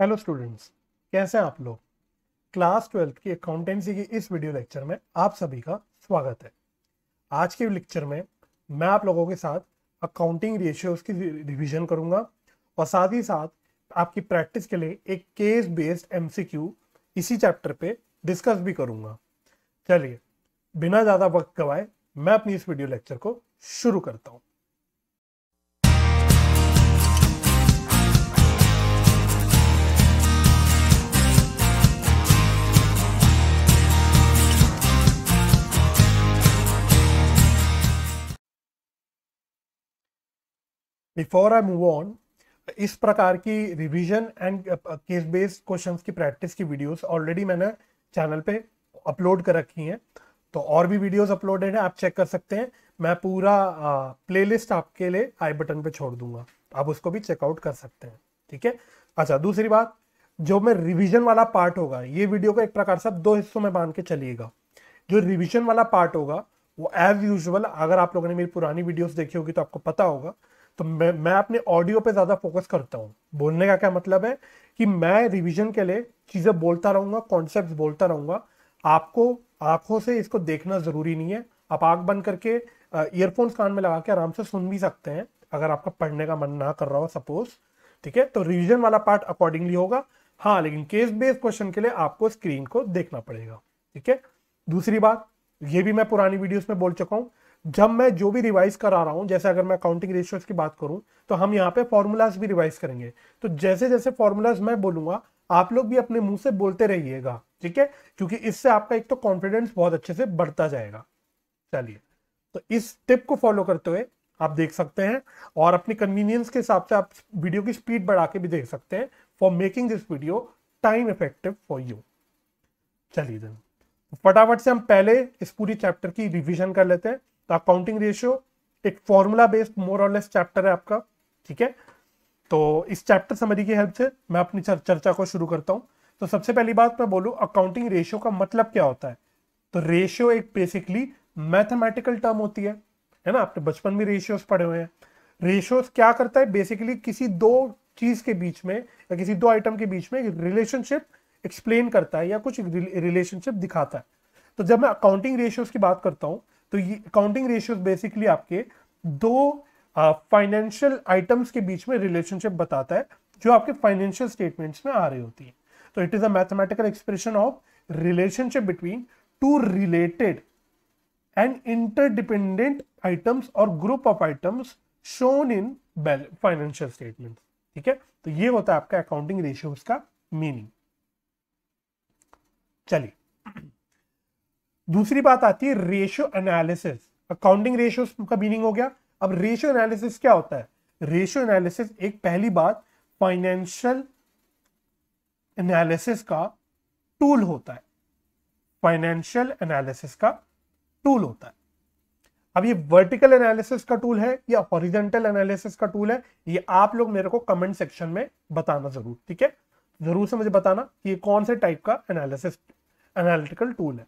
hello students कैसे हैं आप लोग क्लास ट्वेल्थ की अकाउंटेंसी की इस वीडियो लेक्चर में आप सभी का स्वागत है आज के लेक्चर में मैं आप लोगों के साथ अकाउंटिंग रेशियोज की रिवीजन करूंगा और साथ ही साथ आपकी प्रैक्टिस के लिए एक केस बेस्ड एमसीक्यू इसी चैप्टर पे डिस्कस भी करूंगा चलिए बिना ज़्यादा वक्त गवाए मैं अपनी इस वीडियो लेक्चर को शुरू करता हूँ बिफोर आई मूव ऑन इस प्रकार की revision and case based questions की प्रैक्टिस की वीडियोस ऑलरेडी मैंने चैनल पे अपलोड कर रखी हैं तो और भी वीडियोस अपलोडेड हैं आप चेक कर सकते हैं मैं पूरा प्लेलिस्ट uh, आपके लिए आई बटन पे छोड़ दूंगा आप उसको भी चेकआउट कर सकते हैं ठीक है अच्छा दूसरी बात जो मैं रिविजन वाला पार्ट होगा ये वीडियो को एक प्रकार से दो हिस्सों में बांध के चलिएगा जो रिविजन वाला पार्ट होगा वो एज यूजल अगर आप लोगों ने मेरी पुरानी वीडियोस देखी होगी तो आपको पता होगा तो मैं मैं अपने ऑडियो पे ज़्यादा फोकस करता हूँ बोलने का क्या मतलब है कि मैं रिविजन के लिए चीज़ें बोलता रहूँगा कॉन्सेप्ट बोलता रहूँगा आपको आँखों से इसको देखना ज़रूरी नहीं है आप आंख बंद करके ईयरफोन्स कान में लगा के आराम से सुन भी सकते हैं अगर आपका पढ़ने का मन ना कर रहा हो सपोज ठीक है तो रिविजन वाला पार्ट अकॉर्डिंगली होगा हाँ लेकिन केस बेस्ड क्वेश्चन के लिए आपको स्क्रीन को देखना पड़ेगा ठीक है दूसरी बात ये भी मैं पुरानी वीडियोस में बोल चुका हूँ जब मैं जो भी रिवाइज करा रहा हूं जैसे अगर मैं अकाउंटिंग रेशियोज की बात करूं तो हम यहाँ पे फॉर्मूलाज भी रिवाइज करेंगे तो जैसे जैसे फॉर्मूलाज मैं बोलूंगा आप लोग भी अपने मुंह से बोलते रहिएगा ठीक है क्योंकि इससे आपका एक तो कॉन्फिडेंस बहुत अच्छे से बढ़ता जाएगा चलिए तो इस टिप को फॉलो करते हुए आप देख सकते हैं और अपनी कन्वीनियंस के हिसाब से आप वीडियो की स्पीड बढ़ा के भी देख सकते हैं for making this video time effective for you चलिए फटाफट से हम पहले इस पूरी चैप्टर की रिविजन कर लेते हैं तो अकाउंटिंग रेशियो एक फॉर्मूला बेस्ड मोर और लेस चैप्टर है आपका ठीक है तो इस चैप्टर समरी की हेल्प से मैं अपनी चर्चा को शुरू करता हूँ तो सबसे पहली बात मैं बोलूँ अकाउंटिंग रेशियो का मतलब क्या होता है तो रेशियो एक बेसिकली मैथमेटिकल टर्म होती है है ना आपने बचपन में रेशियोज पढ़े हुए हैं रेशियोज क्या करता है बेसिकली किसी दो चीज के बीच में या किसी दो आइटम के बीच में रिलेशनशिप एक्सप्लेन करता है या कुछ रिलेशनशिप दिखाता है तो जब मैं अकाउंटिंग रेशियोज की बात करता हूँ तो ये अकाउंटिंग रेशियोज बेसिकली आपके दो फाइनेंशियल आइटम्स के बीच में रिलेशनशिप बताता है जो आपके फाइनेंशियल स्टेटमेंट्स में आ रही होती है तो it is a mathematical expression of relationship between two related and interdependent items और group of items shown in financial statement ठीक है तो ये होता है आपका अकाउंटिंग रेशियोज का मीनिंग चलिए दूसरी बात आती है रेशियो एनालिसिस अकाउंटिंग रेशियो का मीनिंग हो गया अब रेशियो एनालिसिस क्या होता है रेशियो एनालिसिस एक पहली बात फाइनेंशियल एनालिसिस का टूल होता है फाइनेंशियल एनालिसिस का टूल होता है अब ये वर्टिकल एनालिसिस का टूल है या हॉरिजेंटल एनालिसिस का टूल है ये आप लोग मेरे को कमेंट सेक्शन में बताना जरूर ठीक है जरूर से मुझे बताना कि ये कौन से टाइप का एनालिसिस एनालिटिकल टूल है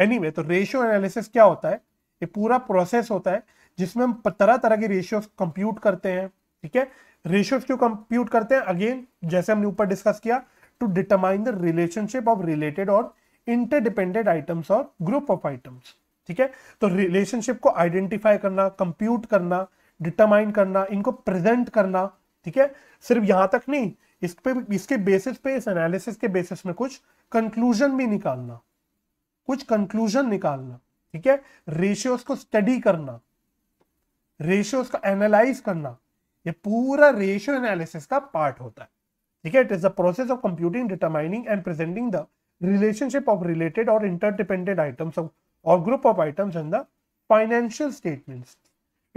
एनी anyway, तो रेशियो एनालिसिस क्या होता है ये पूरा प्रोसेस होता है जिसमें हम तरह तरह के रेशियो कंप्यूट करते हैं ठीक है रेशियोज क्यों कंप्यूट करते हैं अगेन जैसे हमने ऊपर डिस्कस किया to determine the relationship of related और इंटरडिपेंडेंट आइटम्स और ग्रुप ऑफ आइटम्स ठीक है तो रिलेशनशिप को आइडेंटिफाई करना कंप्यूट करना डिटरमाइन करना इनको प्रेजेंट करना ठीक है सिर्फ यहां तक नहीं इस पे इसके बेसिस पे इस एनालिसिस के बेसिस में कुछ कंक्लूजन भी निकालना कुछ कंक्लूजन निकालना ठीक है रेशियोस को स्टडी करना रेशियोस को एनालाइज करना ये पूरा रेशियो एनालिसिस का पार्ट होता है ठीक है it is the process of computing determining and presenting the relationship of related और इंटरडिपेंडेंट आइटम्स और group of items in the financial statements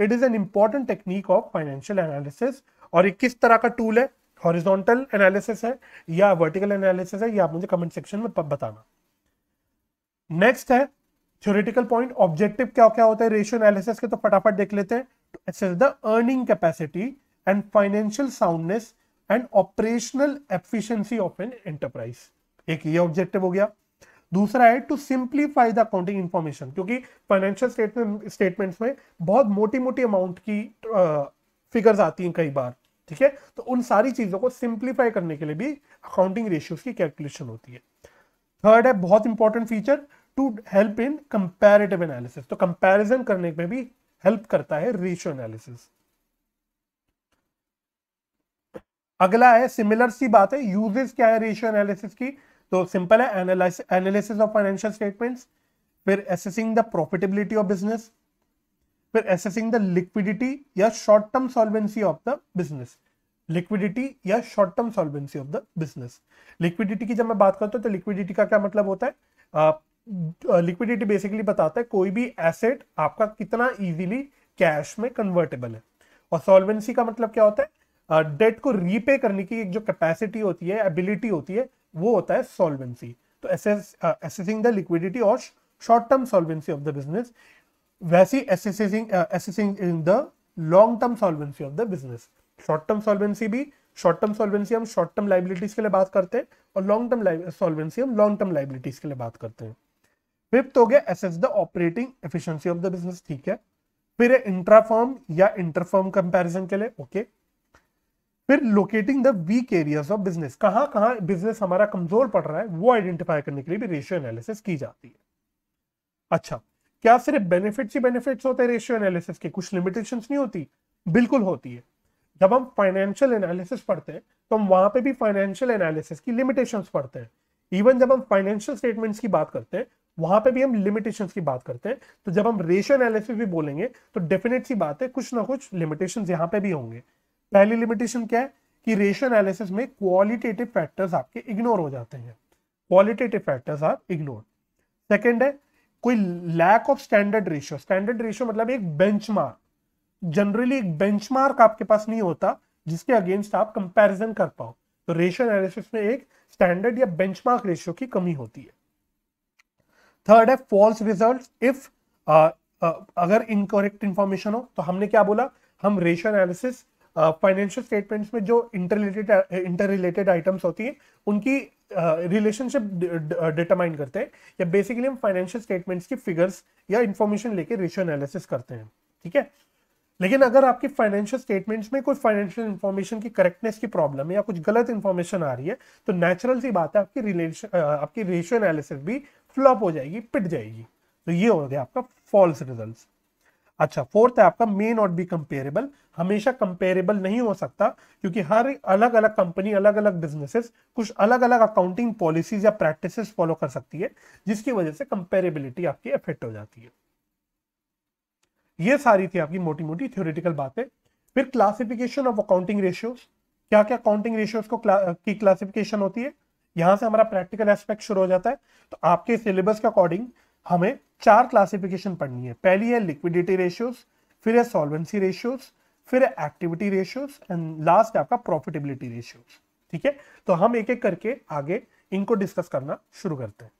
it is an important technique of financial analysis और ये किस तरह का टूल है horizontal analysis है या वर्टिकल एनालिसिस है ये आप मुझे कमेंट सेक्शन में बताना नेक्स्ट है थ्योरेटिकल पॉइंट ऑब्जेक्टिव क्या क्या होता है रेशियो एनालिसिस के तो फटाफट देख लेते हैं to assess the earning capacity and financial soundness and operational efficiency of an enterprise एक ये ऑब्जेक्टिव हो गया दूसरा है to simplify the accounting information क्योंकि फाइनेंशियल स्टेटमेंट स्टेटमेंट्स में बहुत मोटी मोटी अमाउंट की फिगर्स आती हैं कई बार ठीक है तो उन सारी चीजों को सिंप्लीफाई करने के लिए भी अकाउंटिंग रेशियोज की कैलकुलेशन होती है थर्ड है बहुत important feature to help in comparative analysis तो कंपेरिजन करने में भी हेल्प करता है रेशियो एनालिसिस अगला है सिमिलर सी बात है यूजेस क्या है रेशियो एनालिसिस की तो सिंपल है एनालिसिस ऑफ फाइनेंशियल स्टेटमेंट्स फिर assessing the profitability of business फिर एसेसिंग द लिक्विडिटी या short term solvency of the business liquidity या short term solvency of the business liquidity की जब मैं बात करता हूं तो लिक्विडिटी का क्या मतलब होता है लिक्विडिटी बेसिकली बताता है कोई भी एसेट आपका कितना इजीली कैश में कन्वर्टेबल है और सॉल्वेंसी का मतलब क्या होता है डेट uh, को रीपे करने की एक जो कैपेसिटी होती है एबिलिटी होती है वो होता है सॉल्वेंसी तो एसेसिंग द लिक्विडिटी और short term solvency of the business वैसी assessing in the long term solvency of the business short term solvency भी शॉर्ट टर्म सॉल्वेंसी हम शॉर्ट टर्म लाइबिलिटीज के लिए बात करते हैं और लॉन्ग टर्म सॉल्वेंसी हम लॉन्ग टर्म लाइबिलिटीज के लिए बात करते हैं फिफ्थ हो गया assess the operating efficiency of the business ठीक है फिर इंट्राफॉर्म या इंटरफॉर्म कंपेरिजन के लिए ओके फिर locating the weak areas of business कहां कहां बिजनेस हमारा कमजोर पड़ रहा है वो आइडेंटिफाई करने के लिए भी रेशियो एनालिसिस की जाती है अच्छा क्या सिर्फ बेनिफिट्स ही बेनिफिट्स होते हैं रेशियो एनालिसिस के कुछ लिमिटेशंस नहीं होती बिल्कुल होती है जब हम फाइनेंशियल एनालिसिस पढ़ते हैं तो हम वहां पे भी फाइनेंशियल एनालिसिस की लिमिटेशंस पढ़ते हैं इवन जब हम फाइनेंशियल स्टेटमेंट्स की बात करते हैं वहां पे भी हम लिमिटेशंस की बात करते हैं तो जब हम रेशियो एनालिसिस भी बोलेंगे तो डेफिनेट सी बात है कुछ ना कुछ लिमिटेशंस यहाँ पे भी होंगे पहली लिमिटेशन क्या है कि रेशियो एनालिसिस में क्वालिटेटिव फैक्टर्स आपके इग्नोर हो जाते हैं qualitative factors are ignore second है कोई lack of standard ratio standard ratio मतलब एक बेंच जनरली एक बेंचमार्क आपके पास नहीं होता जिसके अगेंस्ट आप कंपेरिजन कर पाओ तो रेशियो एनालिसिस में एक स्टैंडर्ड या बेंचमार्क रेशियो की कमी होती है थर्ड है फॉल्स रिजल्ट इफ अगर इनकोरेक्ट इंफॉर्मेशन हो तो हमने क्या बोला हम रेशो एनालिसिस फाइनेंशियल स्टेटमेंट्स में जो interrelated interrelated items होती है उनकी रिलेशनशिप uh, डिटरमाइन uh, करते हैं या बेसिकली हम फाइनेंशियल स्टेटमेंट्स की फिगर्स या इंफॉर्मेशन लेके रेशियो एनालिसिस करते हैं ठीक है लेकिन अगर आपकी फाइनेंशियल स्टेटमेंट्स में कोई फाइनेंशियल इन्फॉर्मेशन की करेक्टनेस की प्रॉब्लम है या कुछ गलत इन्फॉर्मेशन आ रही है तो नेचुरल सी बात है आपकी रिलेशन आपकी रेशियो एनालिसिस भी फ्लॉप हो जाएगी पिट जाएगी तो ये हो गया आपका फॉल्स रिजल्ट अच्छा फोर्थ है आपका मे नॉट बी कंपेरेबल हमेशा कंपेरेबल नहीं हो सकता क्योंकि हर अलग अलग कंपनी अलग अलग बिजनेसेस कुछ अलग अलग अकाउंटिंग पॉलिसीज या प्रैक्टिसेस फॉलो कर सकती है जिसकी वजह से कंपेरेबिलिटी आपकी इफेक्ट हो जाती है ये सारी थी आपकी मोटी मोटी थ्योरेटिकल बातें फिर क्लासिफिकेशन ऑफ अकाउंटिंग रेशियोज क्या क्या अकाउंटिंग रेशियोज को की क्लासिफिकेशन होती है यहाँ से हमारा प्रैक्टिकल एस्पेक्ट शुरू हो जाता है तो आपके सिलेबस के अकॉर्डिंग हमें चार क्लासिफिकेशन पढ़नी है पहली है लिक्विडिटी रेशियोज फिर है सॉल्वेंसी रेशियोज फिर है एक्टिविटी रेशियोज एंड लास्ट आपका प्रॉफिटेबिलिटी रेशियोज ठीक है तो हम एक एक करके आगे इनको डिस्कस करना शुरू करते हैं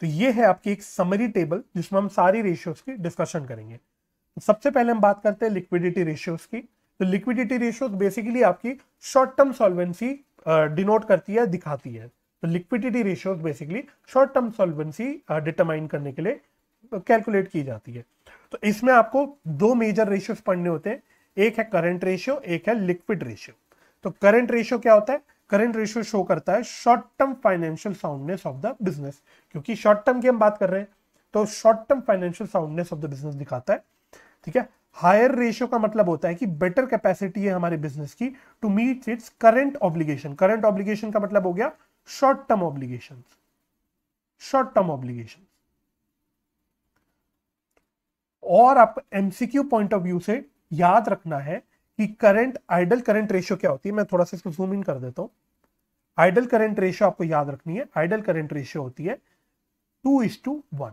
तो ये है आपकी एक समरी टेबल जिसमें हम सारी रेशियोज की डिस्कशन करेंगे तो सबसे पहले हम बात करते हैं लिक्विडिटी रेशियोज की तो लिक्विडिटी रेशियोज बेसिकली आपकी शॉर्ट टर्म सॉल्वेंसी डिनोट करती है दिखाती है तो liquidity ratios basically short term solvency determine करने के लिए कैलकुलेट की जाती है तो इसमें आपको दो मेजर रेशियोज पढ़ने होते हैं एक है करंट रेशियो एक है लिक्विड रेशियो तो करंट रेशियो क्या होता है करेंट रेशियो शो करता है short term financial soundness of the business क्योंकि शॉर्ट टर्म की हम बात कर रहे हैं तो short term financial soundness of the business दिखाता है ठीक है हायर रेशियो का मतलब होता है कि बेटर कैपेसिटी है हमारे बिजनेस की to meet its current obligation current obligation का मतलब हो गया short term obligation short term obligation और आप एमसीक्यू पॉइंट ऑफ व्यू से याद रखना है कि करंट आइडल करंट रेशियो क्या होती है मैं थोड़ा सा इसको जूम इन कर देता हूं आइडल करंट रेशियो आपको याद रखनी है आइडल करंट रेशियो होती है two is to one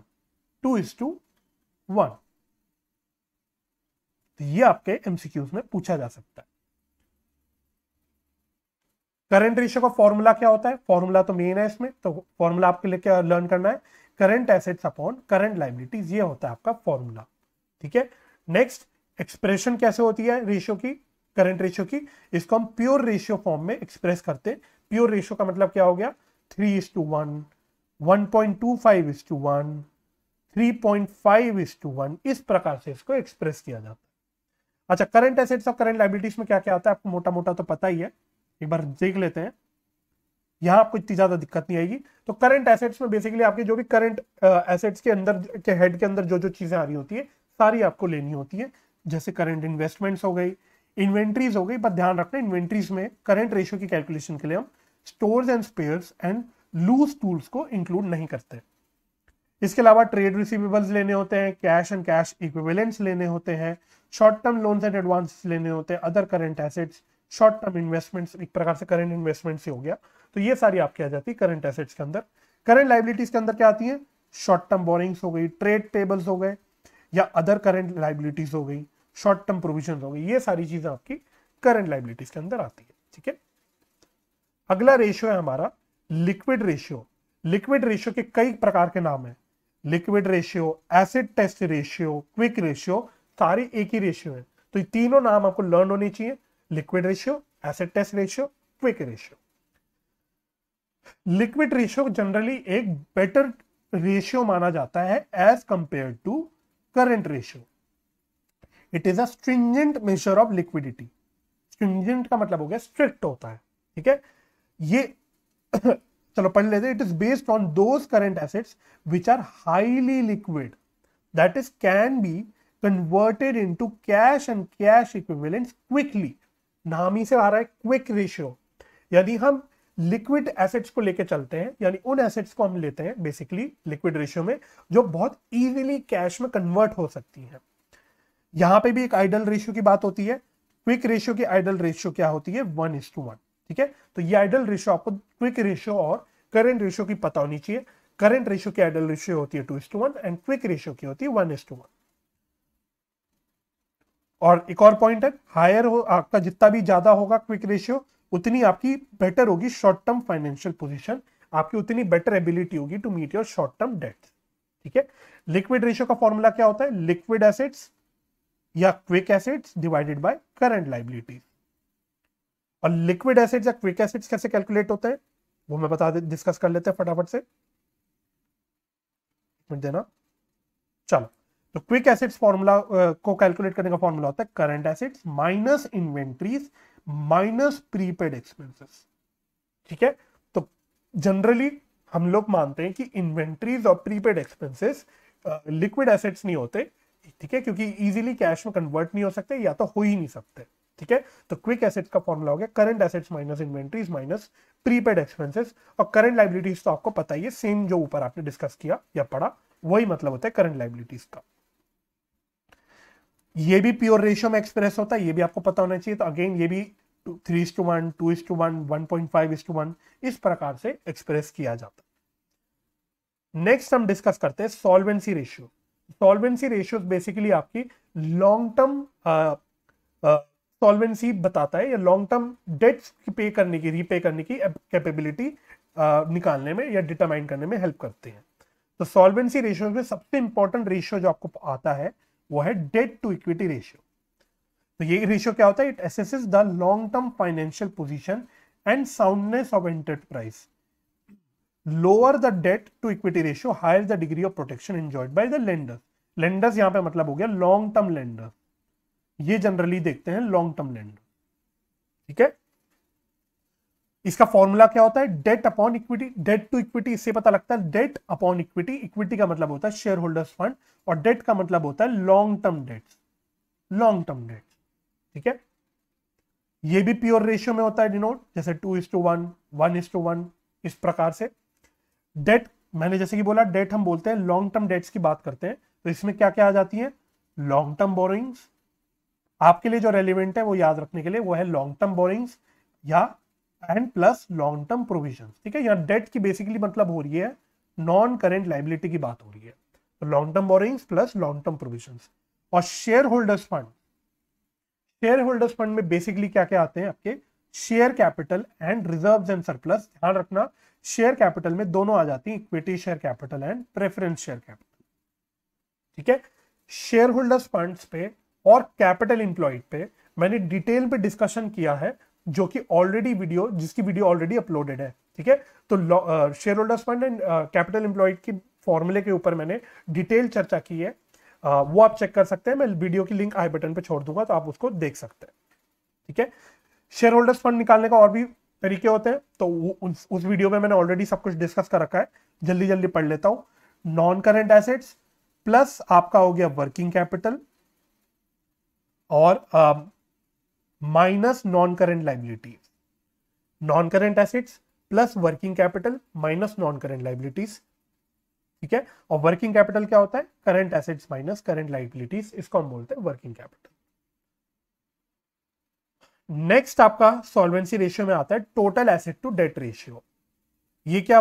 two is to one तो ये आपके एमसीक्यूज में पूछा जा सकता है करंट रेशियो का फॉर्मूला क्या होता है फॉर्मूला तो मेन है इसमें तो फॉर्मूला आपके लिए क्या लर्न करना है current assets upon current liabilities ये होता है आपका फॉर्मूला ठीक है नेक्स्ट एक्सप्रेशन कैसे होती है रेशियो की करंट रेशियो की इसको हम प्योर रेशियो फॉर्म में एक्सप्रेस करते हैं प्योर रेशियो का मतलब क्या हो गया three is to one one point two five is to one three point five is to one इस प्रकार से इसको एक्सप्रेस किया जाता है अच्छा करंट एसेट्स और करंट लाइबिलिटीज में क्या क्या आता है आपको मोटा मोटा तो पता ही है एक बार देख लेते हैं यहाँ आपको इतनी ज्यादा दिक्कत नहीं आएगी तो करंट एसेट्स में बेसिकली आपके जो भी करंट एसेट्स के अंदर के हेड के अंदर जो जो चीजें आ रही होती है सारी आपको लेनी होती है जैसे करंट इन्वेस्टमेंट्स हो गई इन्वेंट्रीज हो गई पर ध्यान रखना इन्वेंट्रीज में करंट रेशियो की कैलकुलेशन के लिए हम stores and spare and loose tools को इंक्लूड नहीं करते इसके अलावा ट्रेड रिसीवेबल्स लेने होते हैं कैश एंड कैश इक्विवेलेंट्स लेने होते हैं short term loans and advance लेने होते हैं other current assets short term investments एक प्रकार से करंट इन्वेस्टमेंट से हो गया तो ये सारी आपकी आ जाती है करंट एसेट्स के अंदर करंट लाइबिलिटीज के अंदर क्या आती है शॉर्ट टर्म बोरिंग्स हो गई ट्रेड पेबल्स हो गए या अदर करंट लाइबिलिटीज हो गई शॉर्ट टर्म प्रोविजन होंगे ये सारी चीजें आपकी करंट लाइबिलिटीज के अंदर आती है ठीक है अगला रेशियो है हमारा लिक्विड रेशियो लिक्विड रेशियो के कई प्रकार के नाम है liquid ratio acid test ratio quick ratio सारे एक ही रेशियो है तो ये तीनों नाम आपको लर्न होने चाहिए liquid ratio acid test ratio quick ratio liquid ratio generally एक बेटर रेशियो माना जाता है as compare to current ratio it is a stringent measure of liquidity stringent का मतलब हो गया स्ट्रिक्ट होता है ठीक है ये चलो पढ़ लेते it is based on those current assets which are highly liquid that is can be converted into cash and cash equivalent quickly नाम ही से आ रहा है क्विक रेशियो यदि हम लिक्विड एसेट्स को लेके चलते हैं यानी उन एसेट्स को हम लेते हैं बेसिकली लिक्विड रेशियो में जो बहुत इजीली कैश में कन्वर्ट हो सकती हैं यहां पे भी एक आइडल रेशियो की बात होती है क्विक रेशियो की आइडल रेशियो क्या होती है वन इज टू वन ठीक है तो ये आइडल रेशियो आपको क्विक रेशियो और करेंट रेशियो की पता होनी चाहिए करेंट रेशियो की आइडल रेशियो होती है two is to one and quick ratio की होती है वन इज टू वन और एक और पॉइंट है हायर हो आपका जितना भी ज्यादा होगा क्विक रेशियो उतनी आपकी बेटर होगी शॉर्ट टर्म फाइनेंशियल पोजिशन आपकी उतनी बेटर एबिलिटी होगी to meet your short term debt ठीक है लिक्विड रेशियो का फॉर्मूला क्या होता है लिक्विड एसेट्स या quick assets divided by current liabilities और लिक्विड एसिड्स या क्विक एसिड्स कैसे कैलकुलेट होते हैं वो मैं बता डिस्कस कर लेते हैं फटाफट से देना चलो तो क्विक एसिड्स फॉर्मूला को कैलकुलेट करने का फॉर्मूला होता है current assets minus inventories minus prepaid expenses ठीक है तो जनरली हम लोग मानते हैं कि इन्वेंट्रीज और प्रीपेड एक्सपेंसेस लिक्विड एसेट्स नहीं होते ठीक है क्योंकि इजीली कैश में कन्वर्ट नहीं हो सकते या तो हो ही नहीं सकते ठीक है तो क्विक एसेट्स का फॉर्मूला हो गया current assets minus inventories minus prepaid expenses और करंट लाइबिलिटीज तो आपको पता ही है सेम जो ऊपर आपने डिस्कस किया या पढ़ा वही मतलब होता है करंट लाइबिलिटीज का ये भी प्योर रेशियो में एक्सप्रेस होता है ये भी आपको पता होना चाहिए तो अगेन ये भी three is to one two is to one one point five is to one इस प्रकार से एक्सप्रेस किया जाता है नेक्स्ट हम डिस्कस करते हैं solvency ratio solvency ratios basically आपकी लॉन्ग टर्म सॉल्वेंसी बताता है या लॉन्ग टर्म डेट्स पे करने की रीपे करने की कैपेबिलिटी uh, निकालने में या डिटरमाइन करने में हेल्प करते हैं तो सॉल्वेंसी रेशियोज में सबसे इंपॉर्टेंट रेशियो जो आपको आता है वो है डेट टू इक्विटी रेशियो तो ये रेशियो क्या होता है it assesses the long term financial position and soundness of enterprise lower the debt to equity ratio higher the degree of protection enjoyed by the lender lenders यहां पे मतलब हो गया लॉन्ग टर्म लेंडर ये generally देखते हैं long term lender ठीक है इसका फॉर्मूला क्या होता है debt upon equity debt to equity इससे पता लगता है डेट अपॉन इक्विटी इक्विटी का मतलब होता है शेयर होल्डर्स फंड और डेट का मतलब होता है long term debt long term debt ठीक है ये भी प्योर रेशियो में होता है डिनोट जैसे two is to one one is to one इस प्रकार से डेट मैंने जैसे कि बोला डेट हम बोलते हैं लॉन्ग टर्म डेट्स की बात करते हैं तो इसमें क्या क्या आ जाती है लॉन्ग टर्म बोरिंग्स आपके लिए जो रेलिवेंट है वो याद रखने के लिए वो है लॉन्ग टर्म बोरिंग्स या and plus long term provision ठीक है यहाँ डेट की बेसिकली मतलब हो रही है नॉन करेंट लाइबिलिटी की बात हो रही है तो long term borrowings plus long term provision और share holders fund share holders fund में बेसिकली क्या क्या आते हैं आपके share capital and reserve and surplus ध्यान रखना शेयर कैपिटल में दोनों आ जाती हैं equity share capital and preference share capital ठीक है शेयर होल्डर्स फंड पे और कैपिटल इंप्लॉयड पे मैंने डिटेल पे डिस्कशन किया है जो कि ऑलरेडी वीडियो जिसकी वीडियो ऑलरेडी अपलोडेड है ठीक है तो share holders fund and capital employ की फॉर्मूले के ऊपर मैंने डिटेल चर्चा की है वो आप चेक कर सकते हैं मैं वीडियो की लिंक आई बटन पे छोड़ दूंगा तो आप उसको देख सकते हैं ठीक है शेयर होल्डर्स फंड निकालने का और भी तरीके होते हैं तो उस, उस वीडियो में मैंने ऑलरेडी सब कुछ डिस्कस कर रखा है जल्दी जल्दी पढ़ लेता हूं नॉन करेंट एसेट्स प्लस आपका हो गया वर्किंग कैपिटल और minus non current liabilities non current assets plus working capital minus non current liabilities ठीक है और वर्किंग कैपिटल क्या होता है current assets minus current liabilities इसको हम बोलते हैं वर्किंग कैपिटल नेक्स्ट आपका सॉल्वेंसी रेशियो में आता है total asset to debt ratio ये क्या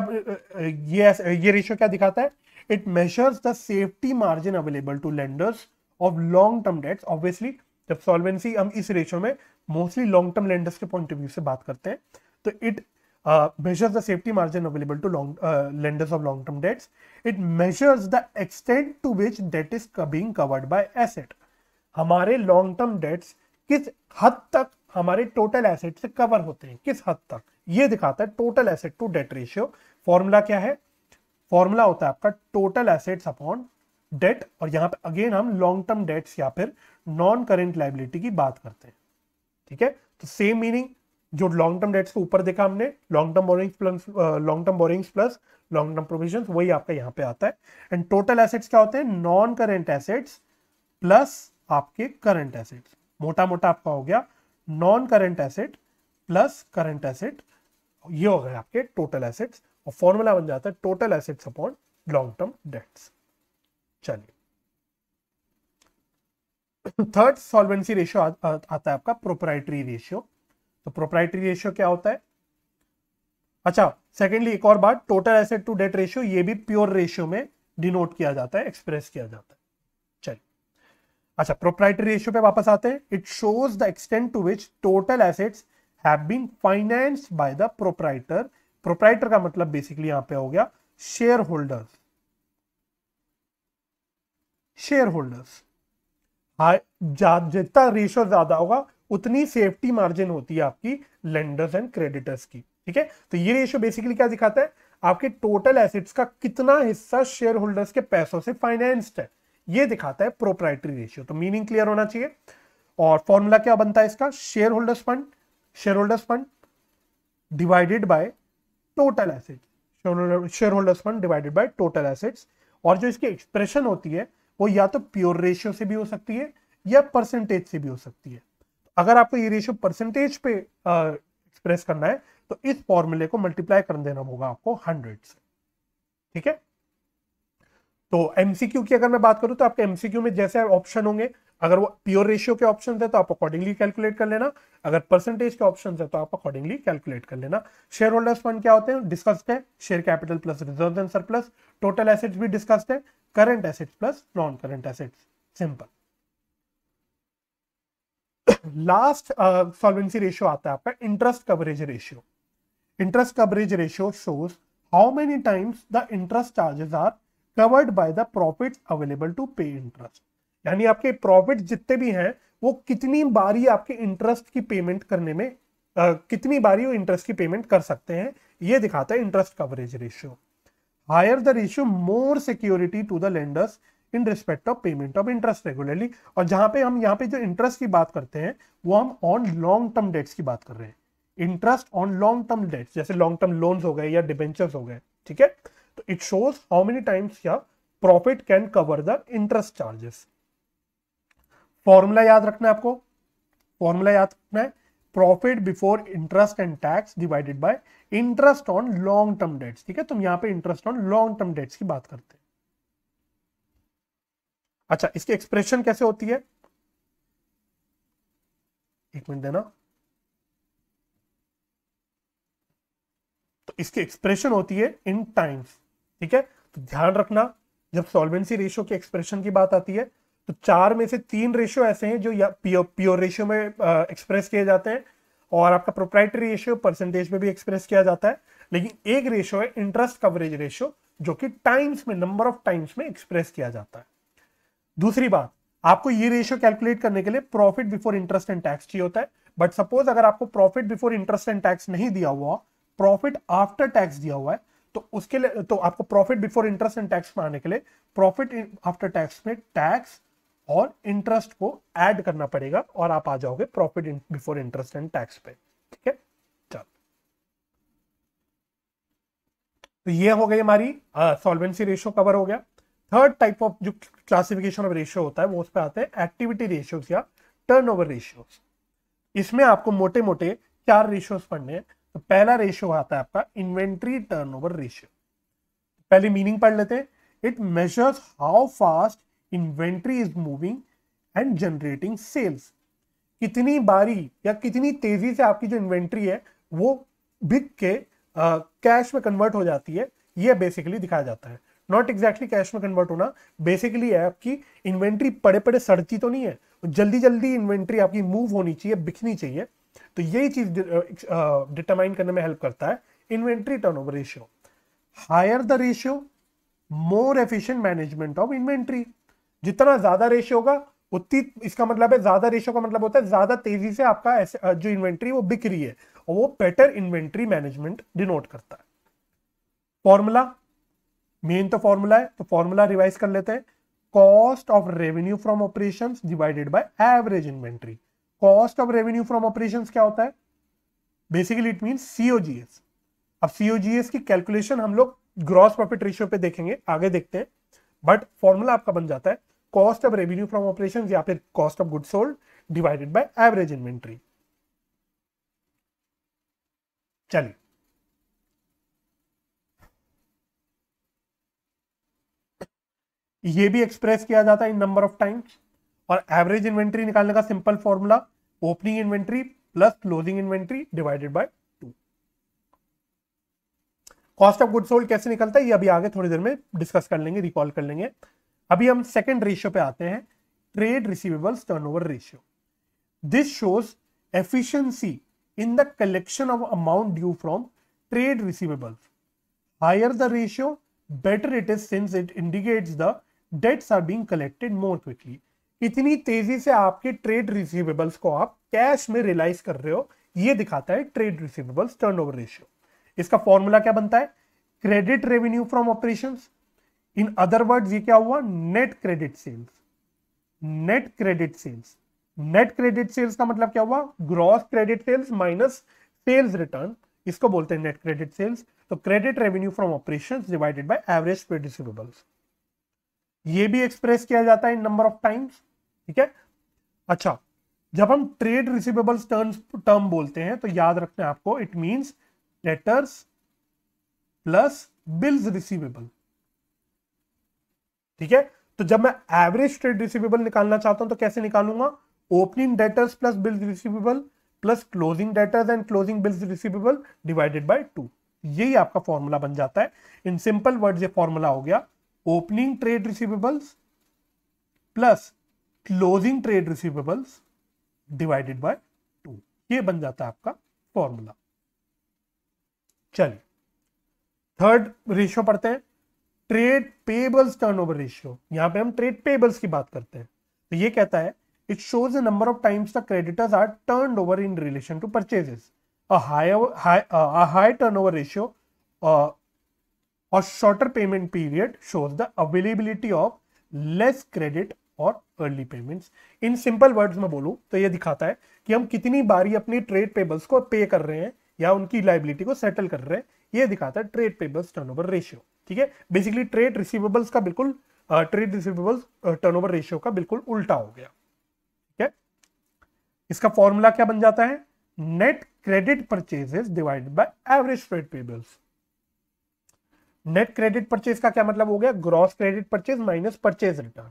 ये ये रेशियो क्या दिखाता है it measures the safety margin available to lenders of long term debts obviously जब सॉल्वेंसी हम इस रेशियो में मोस्टली लॉन्ग टर्म लेंडर्स के पॉइंट ऑफ व्यू से बात करते हैं तो it measures the safety margin available to long lenders of long term debts it measures the extent to which debt is being covered by asset हमारे long term debts किस हद तक हमारे टोटल एसेट से कवर होते हैं किस हद तक ये दिखाता है total asset to debt ratio formula क्या है फॉर्मूला होता है आपका टोटल एसेट्स अपॉन डेट और यहां पे अगेन हम लॉन्ग टर्म डेट्स या फिर नॉन करेंट लाइबिलिटी की बात करते हैं ठीक है तो सेम मीनिंग जो लॉन्ग टर्म डेट्स के ऊपर देखा हमने long term borrowing plus long term borrowing plus long term provision वही आपका यहां पे आता है एंड टोटल एसेट्स क्या होते हैं नॉन करेंट एसेट्स प्लस आपके करंट एसेट्स मोटा मोटा आपका हो गया non current asset plus current asset ये हो गए आपके टोटल एसेट्स और फॉर्मूला बन जाता है total assets upon long term debts चलिए थर्ड सॉल्वेंसी रेशियो आता है आपका प्रोपराइटरी रेशियो तो प्रोपराइटरी रेशियो क्या होता है अच्छा सेकेंडली एक और बात total asset to debt ratio ये भी प्योर रेशियो में डिनोट किया जाता है एक्सप्रेस किया जाता है अच्छा प्रोप्राइटरी रेशियो पे वापस आते हैं it shows the extent to which total assets have been finance by the proprietor proprietor का मतलब बेसिकली यहां पे हो गया शेयर होल्डर्स शेयर होल्डर्स जितना रेशियो ज्यादा होगा उतनी सेफ्टी मार्जिन होती है आपकी लेंडर्स एंड क्रेडिटर्स की ठीक है तो ये रेशियो बेसिकली क्या दिखाता है आपके टोटल एसेट्स का कितना हिस्सा शेयर होल्डर्स के पैसों से फाइनेंस्ड है ये दिखाता है प्रोप्राइटरी रेशियो तो मीनिंग क्लियर होना चाहिए और फॉर्मूला क्या बनता है इसका share holders fund share holders fund divided by total asset share holders fund divided by total assets और जो इसकी एक्सप्रेशन होती है वो या तो प्योर रेशियो से भी हो सकती है या परसेंटेज से भी हो सकती है अगर आपको ये रेशियो परसेंटेज पे एक्सप्रेस करना है तो इस फॉर्मूले को मल्टीप्लाई कर देना होगा आपको हंड्रेड से ठीक है तो एमसीक्यू की अगर मैं बात करूं तो आपके एमसीक्यू में जैसे ऑप्शन होंगे अगर वो प्योर रेशियो के ऑप्शन है तो आप अकॉर्डिंगली कैलकुलेट कर लेना अगर परसेंटेज के ऑप्शन है तो आप अकॉर्डिंगली कैलकुलेट कर लेना शेयर होल्डर्स फंड क्या होते हैं डिस्कस्ड है share capital plus reserve and surplus total assets भी डिस्कस्ड है current assets plus non current assets simple last solvency ratio आता है आपका interest coverage ratio interest coverage ratio shows how many times the interest charges are covered by the profit available to pay interest यानी आपके profit जितने भी हैं वो कितनी बारी आपके इंटरेस्ट की पेमेंट करने में uh, कितनी बारी वो इंटरेस्ट की पेमेंट कर सकते हैं ये दिखाता है interest coverage ratio higher the ratio more security to the lenders in respect of payment of interest regularly और जहां पे हम यहाँ पे जो इंटरेस्ट की बात करते हैं वो हम ऑन लॉन्ग टर्म डेट्स की बात कर रहे हैं interest on long term debts जैसे लॉन्ग टर्म लोन्स हो गए या डिबेंचर्स हो गए ठीक है तो it shows how many times या profit can cover the interest charges formula याद रखना है आपको फॉर्मूला याद रखना है profit before interest and tax divided by interest on long term debts ठीक है तुम तो यहां पे interest on long term debts की बात करते हैं अच्छा इसकी एक्सप्रेशन कैसे होती है एक मिनट देना तो इसकी एक्सप्रेशन होती है इन टाइम्स ठीक है तो ध्यान रखना जब सॉल्वेंसी रेशियो के एक्सप्रेशन की बात आती है तो चार में से तीन रेशियो ऐसे हैं जो प्योर प्योर रेशियो में एक्सप्रेस किए जाते हैं और आपका प्रोप्राइटरी रेशियो परसेंटेज में भी एक्सप्रेस किया जाता है लेकिन एक रेशियो है इंटरेस्ट कवरेज रेशियो जो कि टाइम्स में नंबर ऑफ टाइम्स में एक्सप्रेस किया जाता है दूसरी बात आपको ये रेशियो कैलकुलेट करने के लिए profit before interest and tax चाहिए होता है बट सपोज अगर आपको profit before interest and tax नहीं दिया हुआ प्रॉफिट आफ्टर टैक्स दिया हुआ है तो उसके लिए तो आपको profit before interest and tax में आने के लिए प्रॉफिट आफ्टर टैक्स में टैक्स और इंटरेस्ट को ऐड करना पड़ेगा और आप आ जाओगे profit before interest and tax पे ठीक है चलो तो ये हो गई हमारी सॉल्वेंसी रेशियो कवर हो गया थर्ड टाइप ऑफ जो क्लासिफिकेशन ऑफ रेशियो होता है वो उस पर आते हैं एक्टिविटी रेशियोज या टर्नओवर ओवर रेशियोज इसमें आपको मोटे मोटे चार रेशियोज पढ़ने हैं तो पहला रेशियो आता है आपका इन्वेंट्री टर्नओवर रेशियो पहले मीनिंग पढ़ लेते हैं it measures how fast inventory is moving and generating sales कितनी बारी या कितनी तेजी से आपकी जो इन्वेंट्री है वो बिक के कैश में कन्वर्ट हो जाती है ये बेसिकली दिखाया जाता है नॉट एग्जैक्टली कैश में कन्वर्ट होना बेसिकली है आपकी इन्वेंट्री पड़े पड़े सड़ती तो नहीं है जल्दी जल्दी इन्वेंट्री आपकी मूव होनी चाहिए बिकनी चाहिए तो यही चीज डिटरमाइन करने में हेल्प करता है inventory turnover ratio higher the ratio more efficient management of inventory जितना ज्यादा रेशियो होगा उतनी इसका मतलब है ज्यादा रेशियो का मतलब होता है ज्यादा तेजी से आपका जो इन्वेंट्री वो बिक रही है और वो बेटर इन्वेंट्री मैनेजमेंट डिनोट करता है फॉर्मूला मेन तो फॉर्मूला है तो फॉर्मूला रिवाइज कर लेते हैं cost of revenue from operation divided by average inventory cost of revenue from operation क्या होता है बेसिकली इट मीन सीओजीएस अब सीओजीएस की कैलकुलेशन हम लोग ग्रॉस प्रॉफिट रेशियो पे देखेंगे आगे देखते हैं बट फॉर्मूला आपका बन जाता है cost of revenue from operation या फिर cost of good sold divided by average inventory चलिए ये भी एक्सप्रेस किया जाता है इन नंबर ऑफ टाइम्स और एवरेज इन्वेंट्री निकालने का simple formula opening inventory plus closing inventory divided by two cost of good sold कैसे निकलता है ये अभी आगे थोड़ी देर में डिस्कस कर लेंगे रिकॉल कर लेंगे अभी हम सेकेंड रेशियो पे आते हैं trade receivables turnover ratio this shows efficiency in the collection of amount due from trade receivables higher the ratio better it is since it indicates the debts are being collected more quickly कितनी तेजी से आपके trade receivables को आप cash में realise कर रहे हो ये दिखाता है ट्रेड रिसीवेबल्स टर्नओवर रेशियो इसका फॉर्मूला क्या बनता है credit revenue from operation in other word ये क्या हुआ net credit sales net credit sales net credit sales का मतलब क्या हुआ gross credit sales minus sales return इसको बोलते हैं नेट क्रेडिट सेल्स तो credit revenue from operation divided by average trade receivables ये भी एक्सप्रेस किया जाता है इन नंबर ऑफ टाइम्स ठीक है अच्छा जब हम ट्रेड रिसीवेबल्स टर्म टर्म बोलते हैं तो याद रखना है आपको it means debtors plus bills receivable ठीक है तो जब मैं एवरेज ट्रेड रिसीवेबल निकालना चाहता हूं तो कैसे निकालूंगा opening debtors plus bills receivable plus closing debtors and closing bills receivable divided by two यही आपका फॉर्मूला बन जाता है इन सिंपल वर्ड ये फॉर्मूला हो गया opening trade receivables plus closing trade receivables divided by two ये बन जाता है आपका फॉर्मूला चलिए थर्ड रेशियो पढ़ते हैं trade payables turn over ratio यहां पर हम ट्रेड पेबल्स की बात करते हैं तो ये कहता है it shows the number of times the creditors are turn over in relation to purchases high turn over ratio और shorter payment period shows the availability of less credit और early payments in simple words में बोलूँ तो ये दिखाता है कि हम कितनी बारी अपनी ट्रेड पेबल्स को पे कर रहे हैं या उनकी लाइबिलिटी को सेटल कर रहे हैं ये दिखाता है ट्रेड पेबल्स टर्नओवर रेशियो ठीक है बेसिकली ट्रेड रिसीवेबल्स का बिल्कुल ट्रेड रिसीवेबल्स टर्नओवर रेशियो का बिल्कुल उल्टा हो गया ठीक है इसका फॉर्मूला क्या बन जाता है net credit purchases divided by average trade payables net credit purchase का क्या मतलब हो गया gross credit purchase minus purchase return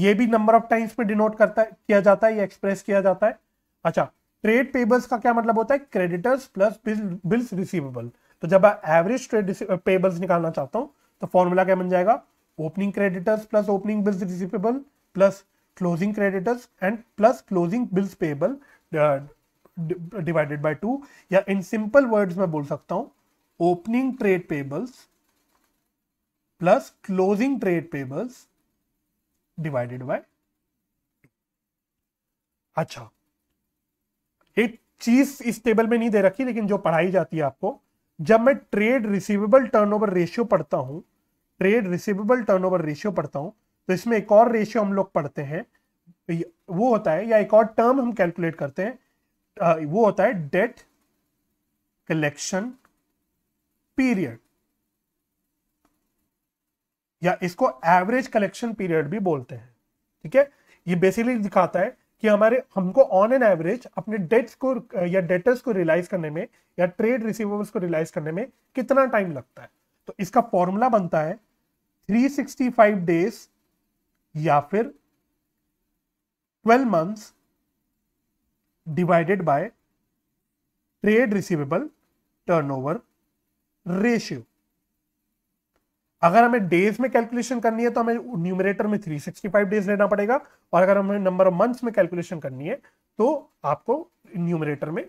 ये भी नंबर ऑफ टाइम्स पे डिनोट करता है किया जाता है ये एक्सप्रेस किया जाता है अच्छा ट्रेड पेबल्स का क्या मतलब होता है क्रेडिटर्स प्लस बिल्स रिसीवेबल तो जब मैं एवरेज ट्रेड पेबल्स निकालना चाहता हूं तो फॉर्मूला क्या बन जाएगा opening creditors plus opening bills receivable plus closing creditors and plus closing bills payable divided by two या इन सिंपल वर्ड्स में बोल सकता हूं opening trade payables plus closing trade payables divided by अच्छा एक चीज इस टेबल में नहीं दे रखी लेकिन जो पढ़ाई जाती है आपको जब मैं ट्रेड रिसीवेबल टर्नओवर रेशियो पढ़ता हूं ट्रेड रिसीवेबल टर्नओवर रेशियो पढ़ता हूं तो इसमें एक और रेशियो हम लोग पढ़ते हैं वो होता है या एक और टर्म हम कैलकुलेट करते हैं वो होता है डेट कलेक्शन पीरियड या इसको एवरेज कलेक्शन पीरियड भी बोलते हैं ठीक है ये बेसिकली दिखाता है कि हमारे हमको ऑन एन एवरेज अपने डेट्स को या डेटर्स को रिलाइज करने में या ट्रेड रिसीवर्स को रिलाइज करने में कितना टाइम लगता है तो इसका फॉर्मूला बनता है 365 डेज या फिर 12 months divided by trade receivable turnover ratio अगर हमें डेज में कैलकुलेशन करनी है तो हमें न्यूमरेटर में 365 डेज लेना पड़ेगा और अगर हमें नंबर ऑफ मंथ्स में कैलकुलेशन करनी है तो आपको न्यूमरेटर में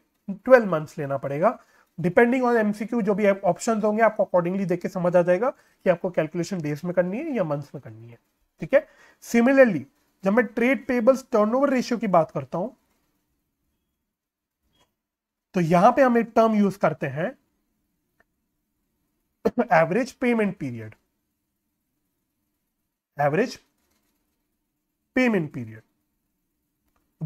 12 मंथ्स लेना पड़ेगा डिपेंडिंग ऑन एमसीक्यू जो भी ऑप्शन होंगे आपको अकॉर्डिंगली देख के समझ आ जाएगा कि आपको कैलकुलेशन डेज में करनी है या मंथ्स में करनी है ठीक है सिमिलरली जब मैं ट्रेड पेबल्स टर्न रेशियो की बात करता हूं तो यहां पे हम एक टर्म यूज करते हैं average payment period average payment period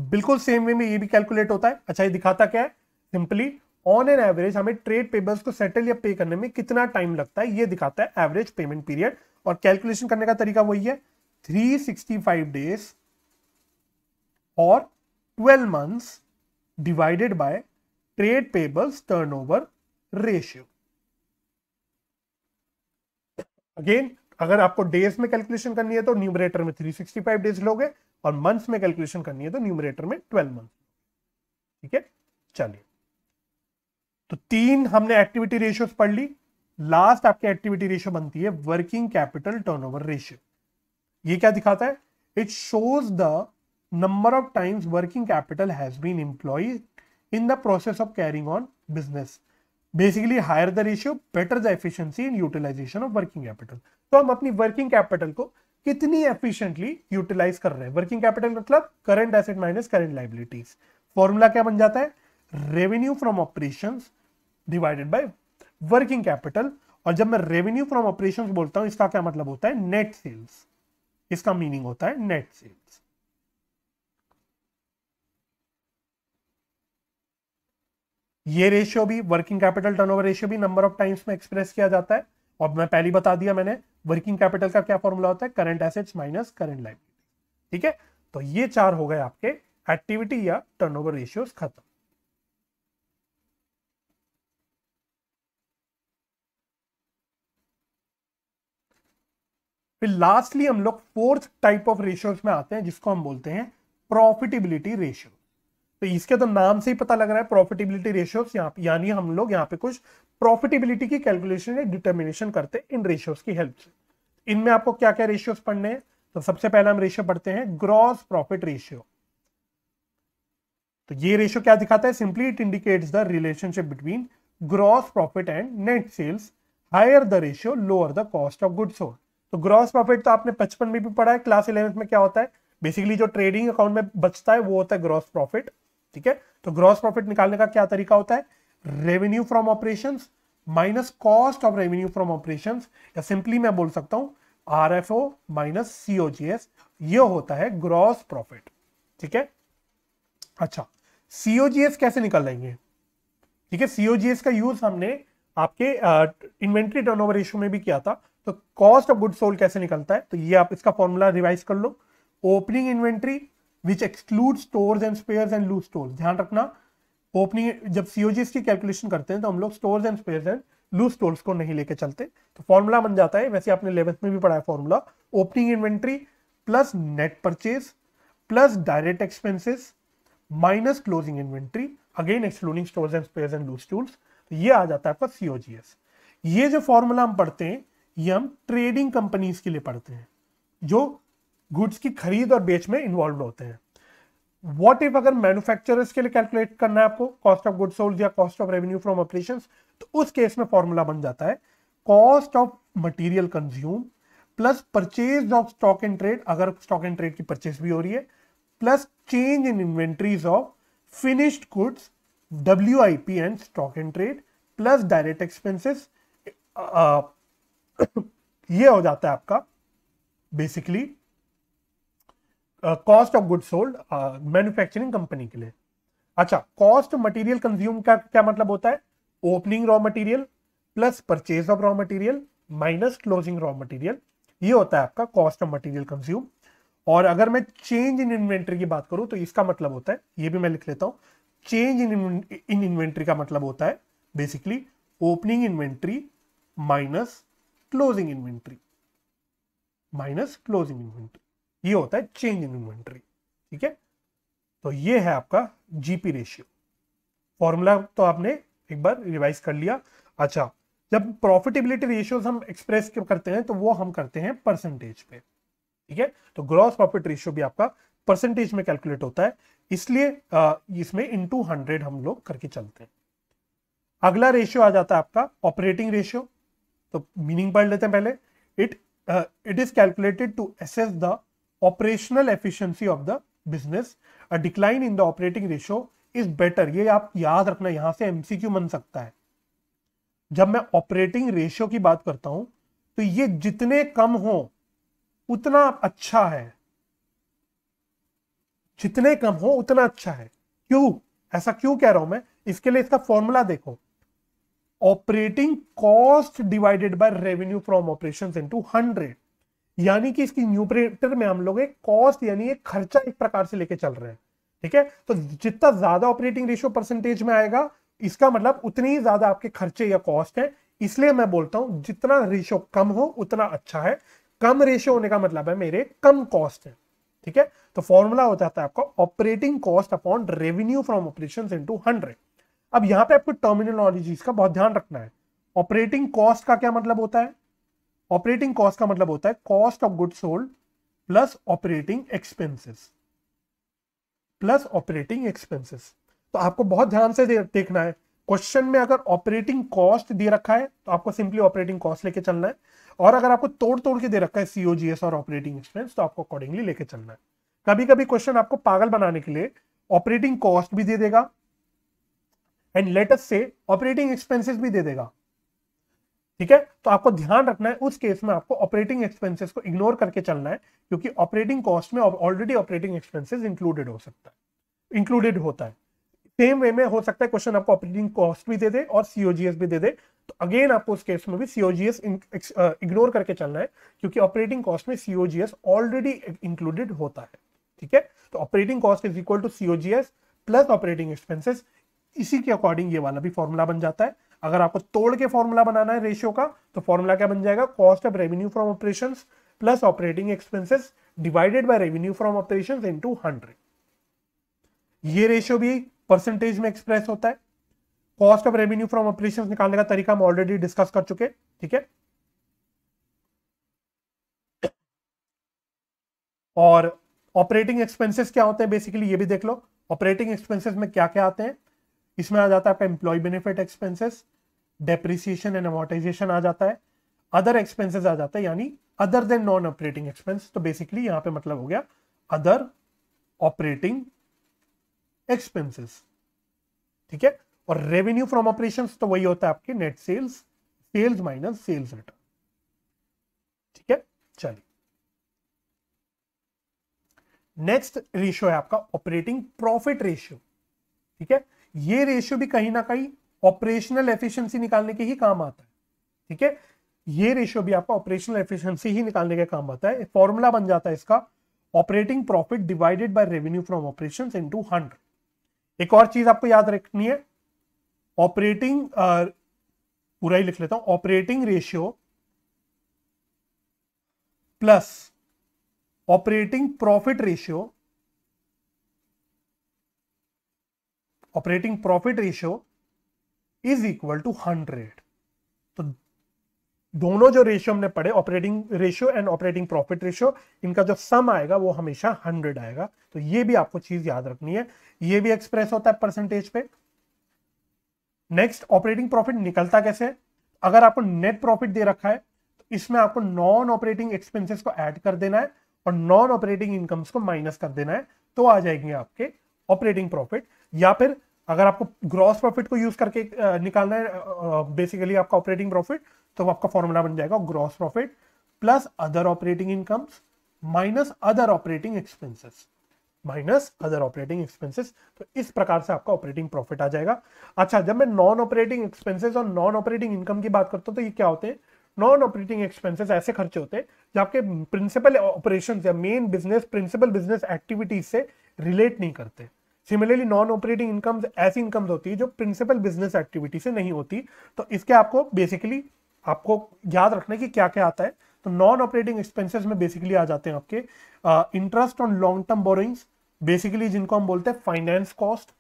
बिल्कुल सेम वे में ये भी कैलकुलेट होता है अच्छा ये दिखाता क्या है सिंपली ऑन एन एवरेज हमें ट्रेड पेबल्स को सेटल या पे करने में कितना टाइम लगता है ये दिखाता है एवरेज पेमेंट पीरियड और कैलकुलेशन करने का तरीका वही है 365 डेज और 12 months divided by trade payables turnover ratio again अगर आपको डेज में कैलकुलेशन करनी है तो न्यूमरेटर में 365 डेज लोगे और मंथ्स में कैलकुलेशन करनी है तो न्यूमरेटर में 12 मंथ ठीक है चलिए तो तीन हमने एक्टिविटी रेशियो पढ़ ली लास्ट आपकी एक्टिविटी रेशियो बनती है वर्किंग कैपिटल टर्नओवर रेशियो ये क्या दिखाता है it shows the number of times working capital has been employ in the process of carrying on business basically higher the ratio better the efficiency in utilization of working capital तो हम अपनी working capital को कितनी efficiently utilise कर रहे हैं working capital मतलब current asset minus current liabilities formula क्या बन जाता है revenue from operation divided by working capital और जब मैं रेवेन्यू फ्रॉम ऑपरेशन बोलता हूं इसका क्या मतलब होता है नेट सेल्स इसका मीनिंग होता है नेट सेल्स ये रेशियो भी वर्किंग कैपिटल टर्नओवर रेशियो भी नंबर ऑफ टाइम्स में एक्सप्रेस किया जाता है और मैं पहली बता दिया मैंने वर्किंग कैपिटल का क्या फॉर्मूला होता है current assets minus current liability ठीक है तो ये चार हो गए आपके एक्टिविटी या टर्नओवर रेशियो खत्म फिर लास्टली हम लोग फोर्थ टाइप ऑफ रेशियोज में आते हैं जिसको हम बोलते हैं प्रॉफिटेबिलिटी रेशियो तो इसके तो नाम से ही पता लग रहा है प्रॉफिटेबिलिटी रेशियोज यहाँ यानी हम लोग यहाँ पे कुछ प्रॉफिटेबिलिटी की कैलकुलेशन या डिटर्मिनेशन करते हैं इन रेशियोज की हेल्प से इनमें आपको क्या क्या रेशियोज पढ़ने हैं तो सबसे पहले हम रेशियो पढ़ते हैं ग्रॉस प्रॉफिट रेशियो तो ये रेशियो क्या दिखाता है simply it indicates the relationship between gross profit and net sales higher the ratio lower the cost of good sold तो ग्रॉस प्रॉफिट तो आपने बचपन में भी पढ़ा है क्लास इलेवेंथ में क्या होता है बेसिकली जो ट्रेडिंग अकाउंट में बचता है वो होता है ग्रॉस प्रॉफिट ठीक है तो ग्रॉस प्रॉफिट निकालने का क्या तरीका होता है revenue from operation minus cost of revenue from operation या सिंपली मैं बोल सकता हूं R F O minus COGS ये होता है ग्रॉस प्रॉफिट ठीक है अच्छा सीओजीएस कैसे लेंगे ठीक है सीओजीएस का यूज हमने आपके इन्वेंट्री ओवर रेशियो में भी किया था तो कॉस्ट ऑफ गुड सोल्ड कैसे निकलता है तो ये आप इसका फॉर्मूला रिवाइज कर लो opening inventory which exclude stores and spares and loose stores ध्यान रखना ओपनिंग जब सीओजीएस की कैलकुलेशन करते हैं तो हम लोग stores and spares and loose stores को नहीं लेके चलते तो फॉर्मूला बन जाता है वैसे आपने इलेवंथ में भी पढ़ा है formula opening inventory plus net purchase plus direct expenses minus closing inventory again excluding stores and spares and loose tools तो ये आ जाता है आपका सीओजीएस ये जो फॉर्मूला हम पढ़ते हैं ये हम ट्रेडिंग कंपनीज के लिए पढ़ते हैं जो गुड्स की खरीद और बेच में इन्वॉल्व होते हैं वॉट इफ अगर मैन्युफैक्चर के लिए कैलकुलेट करना है आपको कॉस्ट ऑफ गुड सोल्ड या cost of revenue from operation तो उस केस में फॉर्मूला बन जाता है cost of material consume plus purchase of stock and trade अगर स्टॉक एंड ट्रेड की परचेज भी हो रही है plus change in inventories of finished goods W I P and stock and trade plus direct expenses ये हो जाता है आपका basically cost of good sold manufacturing company के लिए अच्छा कॉस्ट मटेरियल कंज्यूम का क्या मतलब होता है opening raw material plus purchase of raw material minus closing raw material ये होता है आपका कॉस्ट ऑफ मटेरियल कंज्यूम और अगर मैं चेंज इन इन्वेंट्री की बात करूं तो इसका मतलब होता है ये भी मैं लिख लेता हूं चेंज इन इन इन्वेंट्री का मतलब होता है basically opening inventory minus closing inventory minus closing inventory ये होता है चेंज इन इन्वेंट्री ठीक है तो ये है आपका जीपी रेशियो फॉर्मूला तो आपने एक बार रिवाइज कर लिया अच्छा जब प्रॉफिटेबिलिटी रेशियोज हम एक्सप्रेस करते हैं तो वो हम करते हैं परसेंटेज पे ठीक है तो ग्रॉस प्रॉफिट रेशियो भी आपका परसेंटेज में कैलकुलेट होता है इसलिए इसमें इंटू हंड्रेड हम लोग करके चलते हैं अगला रेशियो आ जाता है आपका ऑपरेटिंग रेशियो तो मीनिंग पढ़ लेते हैं पहले it it is calculated to assess the operational efficiency of the business a decline in the operating ratio is better ये आप याद रखना यहां से एमसीक्यू बन सकता है जब मैं ऑपरेटिंग रेशियो की बात करता हूं तो ये जितने कम हो उतना अच्छा है जितने कम हो उतना अच्छा है क्यों ऐसा क्यों कह रहा हूं मैं इसके लिए इसका फॉर्मूला देखो operating cost divided by revenue from operations into hundred यानी कि इसकी न्यूपरेटर में हम लोग एक कॉस्ट यानी एक खर्चा एक प्रकार से लेके चल रहे हैं ठीक है तो जितना ज्यादा ऑपरेटिंग रेशियो परसेंटेज में आएगा इसका मतलब उतनी ही ज्यादा आपके खर्चे या कॉस्ट है इसलिए मैं बोलता हूं जितना रेशियो कम हो उतना अच्छा है कम रेशियो होने का मतलब है मेरे कम कॉस्ट है ठीक है तो फॉर्मूला हो जाता है आपका operating cost upon revenue from operation into hundred अब यहां पे आपको टर्मिनोलॉजी का बहुत ध्यान रखना है ऑपरेटिंग कॉस्ट का क्या मतलब होता है ऑपरेटिंग कॉस्ट का मतलब होता है cost of good sold plus operating expenses plus operating expenses तो आपको बहुत ध्यान से देखना है क्वेश्चन में अगर ऑपरेटिंग कॉस्ट दे रखा है तो आपको सिंपली ऑपरेटिंग कॉस्ट लेके चलना है और अगर आपको तोड़ तोड़ के दे रखा है सीओजीएस और ऑपरेटिंग एक्सपेंस तो आपको अकॉर्डिंगली लेके चलना है कभी कभी क्वेश्चन आपको पागल बनाने के लिए ऑपरेटिंग कॉस्ट भी दे देगा एंड लेटेस्ट से ऑपरेटिंग एक्सपेंसिस भी दे देगा ठीक है तो आपको ध्यान रखना है उस केस में आपको ऑपरेटिंग एक्सपेंसेस को इग्नोर करके चलना है क्योंकि ऑपरेटिंग कॉस्ट में ऑलरेडी ऑपरेटिंग एक्सपेंसेस इंक्लूडेड हो सकता है इंक्लूडेड होता है सेम वे में हो सकता है क्वेश्चन आपको ऑपरेटिंग कॉस्ट भी दे दे और सीओजीएस भी दे दे तो अगेन आपको उस केस में भी सीओजीएस इग्नोर करके चलना है क्योंकि ऑपरेटिंग कॉस्ट में सीओजीएस ऑलरेडी इंक्लूडेड होता है ठीक है तो operating cost is equal to COGS plus operating expenses इसी के अकॉर्डिंग ये वाला भी फॉर्मूला बन जाता है अगर आपको तोड़ के फॉर्मूला बनाना है रेशियो का तो फॉर्मूला क्या बन जाएगा cost of revenue from operation plus operating expenses divided by revenue from operation in hundred ये रेशियो भी परसेंटेज में एक्सप्रेस होता है cost of revenue from operation निकालने का तरीका हम ऑलरेडी डिस्कस कर चुके ठीक है और ऑपरेटिंग एक्सपेंसेस क्या होते हैं बेसिकली ये भी देख लो ऑपरेटिंग एक्सपेंसेस में क्या क्या आते हैं इसमें आ जाता है आपका employ benefit expenses depreciation and amortisation आ जाता है अदर एक्सपेंसेस आ जाता है यानी other than non operating expense तो बेसिकली यहां पे मतलब हो गया अदर ऑपरेटिंग एक्सपेंसेस ठीक है और रेवेन्यू फ्रॉम ऑपरेशंस तो वही होता है आपके net sales sales minus sales return ठीक है चलिए नेक्स्ट रेशियो है आपका ऑपरेटिंग प्रॉफिट रेशियो ठीक है ये रेशियो भी कहीं ना कहीं ऑपरेशनल एफिशिएंसी निकालने के ही काम आता है ठीक है ये रेशियो भी आपका ऑपरेशनल एफिशिएंसी ही निकालने का काम आता है फॉर्मूला बन जाता है इसका operating profit divided by revenue from operations into 100 एक और चीज आपको याद रखनी है ऑपरेटिंग पूरा ही लिख लेता हूं operating ratio plus operating profit ratio operating profit ratio is equal to hundred तो दोनों जो रेशियो हमने पढ़े operating ratio and operating profit ratio इनका जो सम आएगा वो हमेशा हंड्रेड आएगा तो ये भी आपको चीज याद रखनी है ये भी एक्सप्रेस होता है परसेंटेज पे नेक्स्ट ऑपरेटिंग प्रॉफिट निकलता कैसे है अगर आपको नेट प्रॉफिट दे रखा है तो इसमें आपको नॉन ऑपरेटिंग एक्सपेंसेस को ऐड कर देना है और नॉन ऑपरेटिंग इनकम्स को माइनस कर देना है तो आ जाएंगे आपके ऑपरेटिंग प्रॉफिट या फिर अगर आपको ग्रॉस प्रॉफिट को यूज करके निकालना है बेसिकली आपका ऑपरेटिंग प्रॉफिट तो आपका फॉर्मूला बन जाएगा gross profit plus other operating incomes minus other operating expenses minus other operating expenses तो इस प्रकार से आपका ऑपरेटिंग प्रॉफिट आ जाएगा अच्छा जब मैं नॉन ऑपरेटिंग एक्सपेंसेस और नॉन ऑपरेटिंग इनकम की बात करता हूँ तो ये क्या होते हैं नॉन ऑपरेटिंग एक्सपेंसेस ऐसे खर्चे होते हैं जो आपके प्रिंसिपल ऑपरेशन या main business principal business activities से रिलेट नहीं करते सिमिलरली नॉन ऑपरेटिंग इनकम्स ऐसी इनकम्स होती है जो प्रिंसिपल बिजनेस एक्टिविटी से नहीं होती तो इसके आपको बेसिकली आपको याद रखना है कि क्या क्या आता है तो नॉन ऑपरेटिंग एक्सपेंसेस में बेसिकली आ जाते हैं आपके interest on long term borrowings basically जिनको हम बोलते हैं finance cost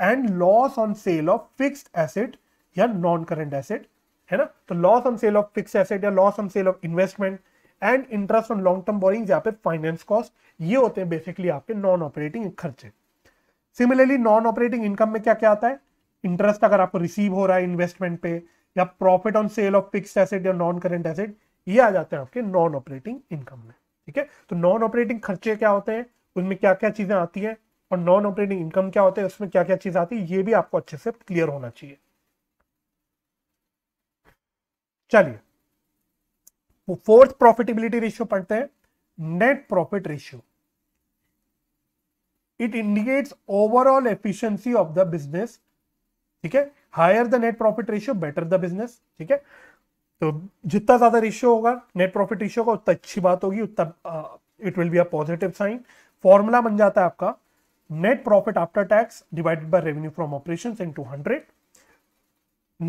and loss on sale of fixed asset या नॉन करेंट एसेट है ना तो loss on sale of fix asset या loss on sale of investment and interest on long term borrowing या पे फाइनेंस कॉस्ट ये होते हैं बेसिकली आपके नॉन ऑपरेटिंग खर्चे सिमिलरली नॉन ऑपरेटिंग इनकम में क्या क्या आता है इंटरेस्ट अगर आपको रिसीव हो रहा है इन्वेस्टमेंट पे या profit on sale of fix asset या नॉन करेंट एसेट ये आ जाते हैं आपके नॉन ऑपरेटिंग इनकम में ठीक है तो नॉन ऑपरेटिंग खर्चे क्या होते हैं उनमें क्या क्या चीजें आती है और नॉन ऑपरेटिंग इनकम क्या होते हैं उसमें क्या क्या चीज आती है ये भी आपको अच्छे से क्लियर होना चाहिए चलिए फोर्थ प्रॉफिटेबिलिटी रेशियो पढ़ते हैं net profit ratio it indicates overall efficiency of the business ठीक है higher the net profit ratio better the business ठीक है तो जितना ज्यादा रेशियो होगा नेट प्रॉफिट रेशियो का उतना अच्छी बात होगी उतना it will be a positive sign formula बन जाता है आपका net profit after tax divided by revenue from operations into hundred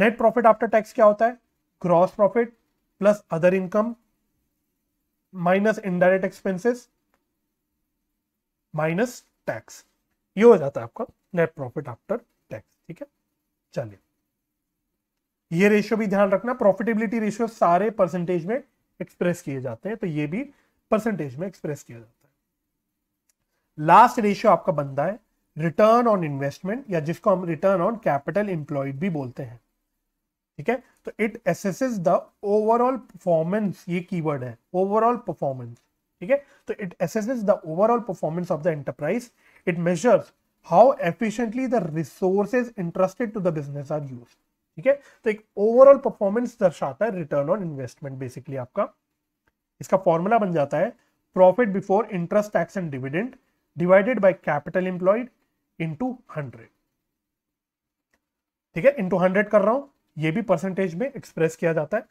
net profit after tax क्या होता है gross profit plus other income minus indirect expenses minus tax ये हो जाता है आपका नेट प्रॉफिट आफ्टर टैक्स ठीक है चलिए ये रेशियो भी ध्यान रखना प्रॉफिटेबिलिटी रेशियो सारे परसेंटेज में एक्सप्रेस किए जाते हैं तो ये भी परसेंटेज में एक्सप्रेस किया जाता है लास्ट रेशियो आपका बनता है रिटर्न ऑन इन्वेस्टमेंट या जिसको हम रिटर्न ऑन कैपिटल इंप्लॉयड भी बोलते हैं ठीक है तो it assesses the overall performance ये कीवर्ड है ओवरऑल परफॉर्मेंस ठीक है तो it assesses the overall performance of the enterprise it measures how efficiently the resources entrusted to the business are use ठीक है तो एक ओवरऑल परफॉर्मेंस दर्शाता है रिटर्न ऑन इन्वेस्टमेंट बेसिकली आपका इसका फॉर्मूला बन जाता है profit before interest tax and dividend divided by capital employed into hundred ठीक है इंटू हंड्रेड कर रहा हूं ये भी परसेंटेज में एक्सप्रेस किया जाता है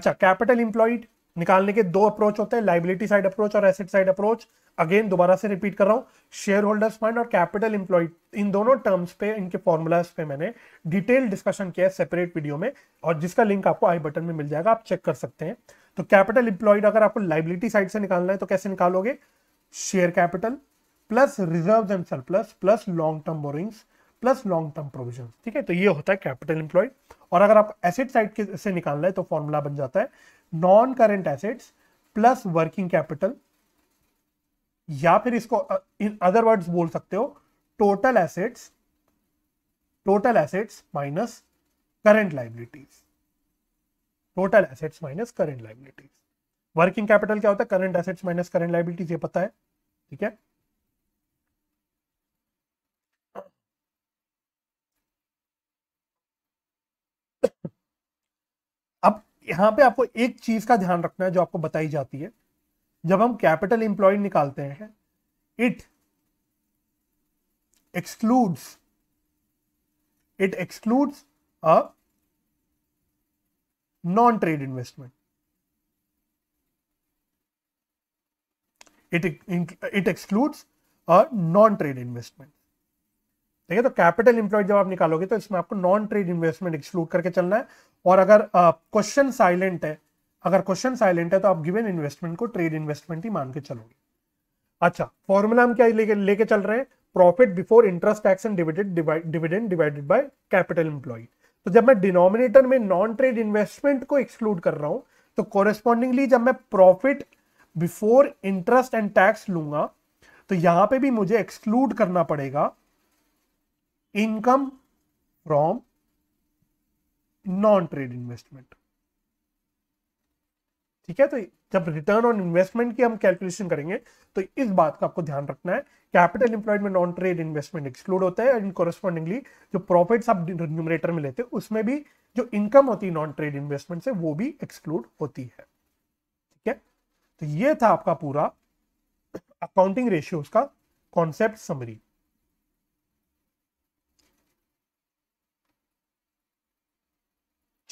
अच्छा कैपिटल इंप्लॉयड निकालने के दो अप्रोच होते हैं लाइबिलिटी साइड अप्रोच और एसेट साइड अप्रोच अगेन दोबारा से रिपीट कर रहा हूं शेयर होल्डर्स फंड और कैपिटल इंप्लॉय इन दोनों टर्म्स पे इनके फॉर्मूलाज पे मैंने डिटेल डिस्कशन किया है सेपरेट वीडियो में और जिसका लिंक आपको आई बटन में मिल जाएगा आप चेक कर सकते हैं तो कैपिटल इंप्लॉयड अगर आपको लाइबिलिटी साइड से निकालना है तो कैसे निकालोगे share capital plus reserve and surplus plus long term borrowings plus long term provision ठीक है तो ये होता है कैपिटल इंप्लॉयड और अगर आप एसेट साइड से निकालना है तो फॉर्मूला बन जाता है non current assets plus working capital या फिर इसको इन अदर वर्ड्स बोल सकते हो total assets total assets minus current liabilities total assets minus current liabilities working capital क्या होता है current assets minus current liabilities ये पता है ठीक है यहां पे आपको एक चीज का ध्यान रखना है जो आपको बताई जाती है जब हम कैपिटल इंप्लॉयड निकालते हैं it excludes it excludes a non trade investment it it excludes a non trade investment देखिए तो कैपिटल इंप्लॉयड जब आप निकालोगे तो इसमें आपको नॉन ट्रेड इन्वेस्टमेंट एक्सक्लूड करके चलना है और अगर क्वेश्चन uh, साइलेंट है अगर क्वेश्चन साइलेंट है तो आप गिवन इन्वेस्टमेंट को ट्रेड इन्वेस्टमेंट ही मान के चलोगे अच्छा फॉर्मूला हम क्या लेके लेके चल रहे हैं profit before interest tax and dividend divided by capital employ तो जब मैं डिनोमिनेटर में नॉन ट्रेड इन्वेस्टमेंट को एक्सक्लूड कर रहा हूं तो कोरेस्पॉन्डिंगली जब मैं profit before interest and tax लूंगा तो यहां पे भी मुझे एक्सक्लूड करना पड़ेगा income from non trade investment ठीक है तो जब रिटर्न ऑन इन्वेस्टमेंट की हम कैलकुलेशन करेंगे तो इस बात का आपको ध्यान रखना है कैपिटल एम्प्लॉयड में नॉन ट्रेड इन्वेस्टमेंट एक्सक्लूड होता है एंड कॉरेस्पॉन्डिंगली जो प्रॉफिट्स आप न्यूमरेटर में लेते हैं उसमें भी जो इनकम होती है नॉन ट्रेड इन्वेस्टमेंट से वो भी एक्सक्लूड होती है ठीक है तो ये था आपका पूरा अकाउंटिंग रेशियोज का कॉन्सेप्ट समरी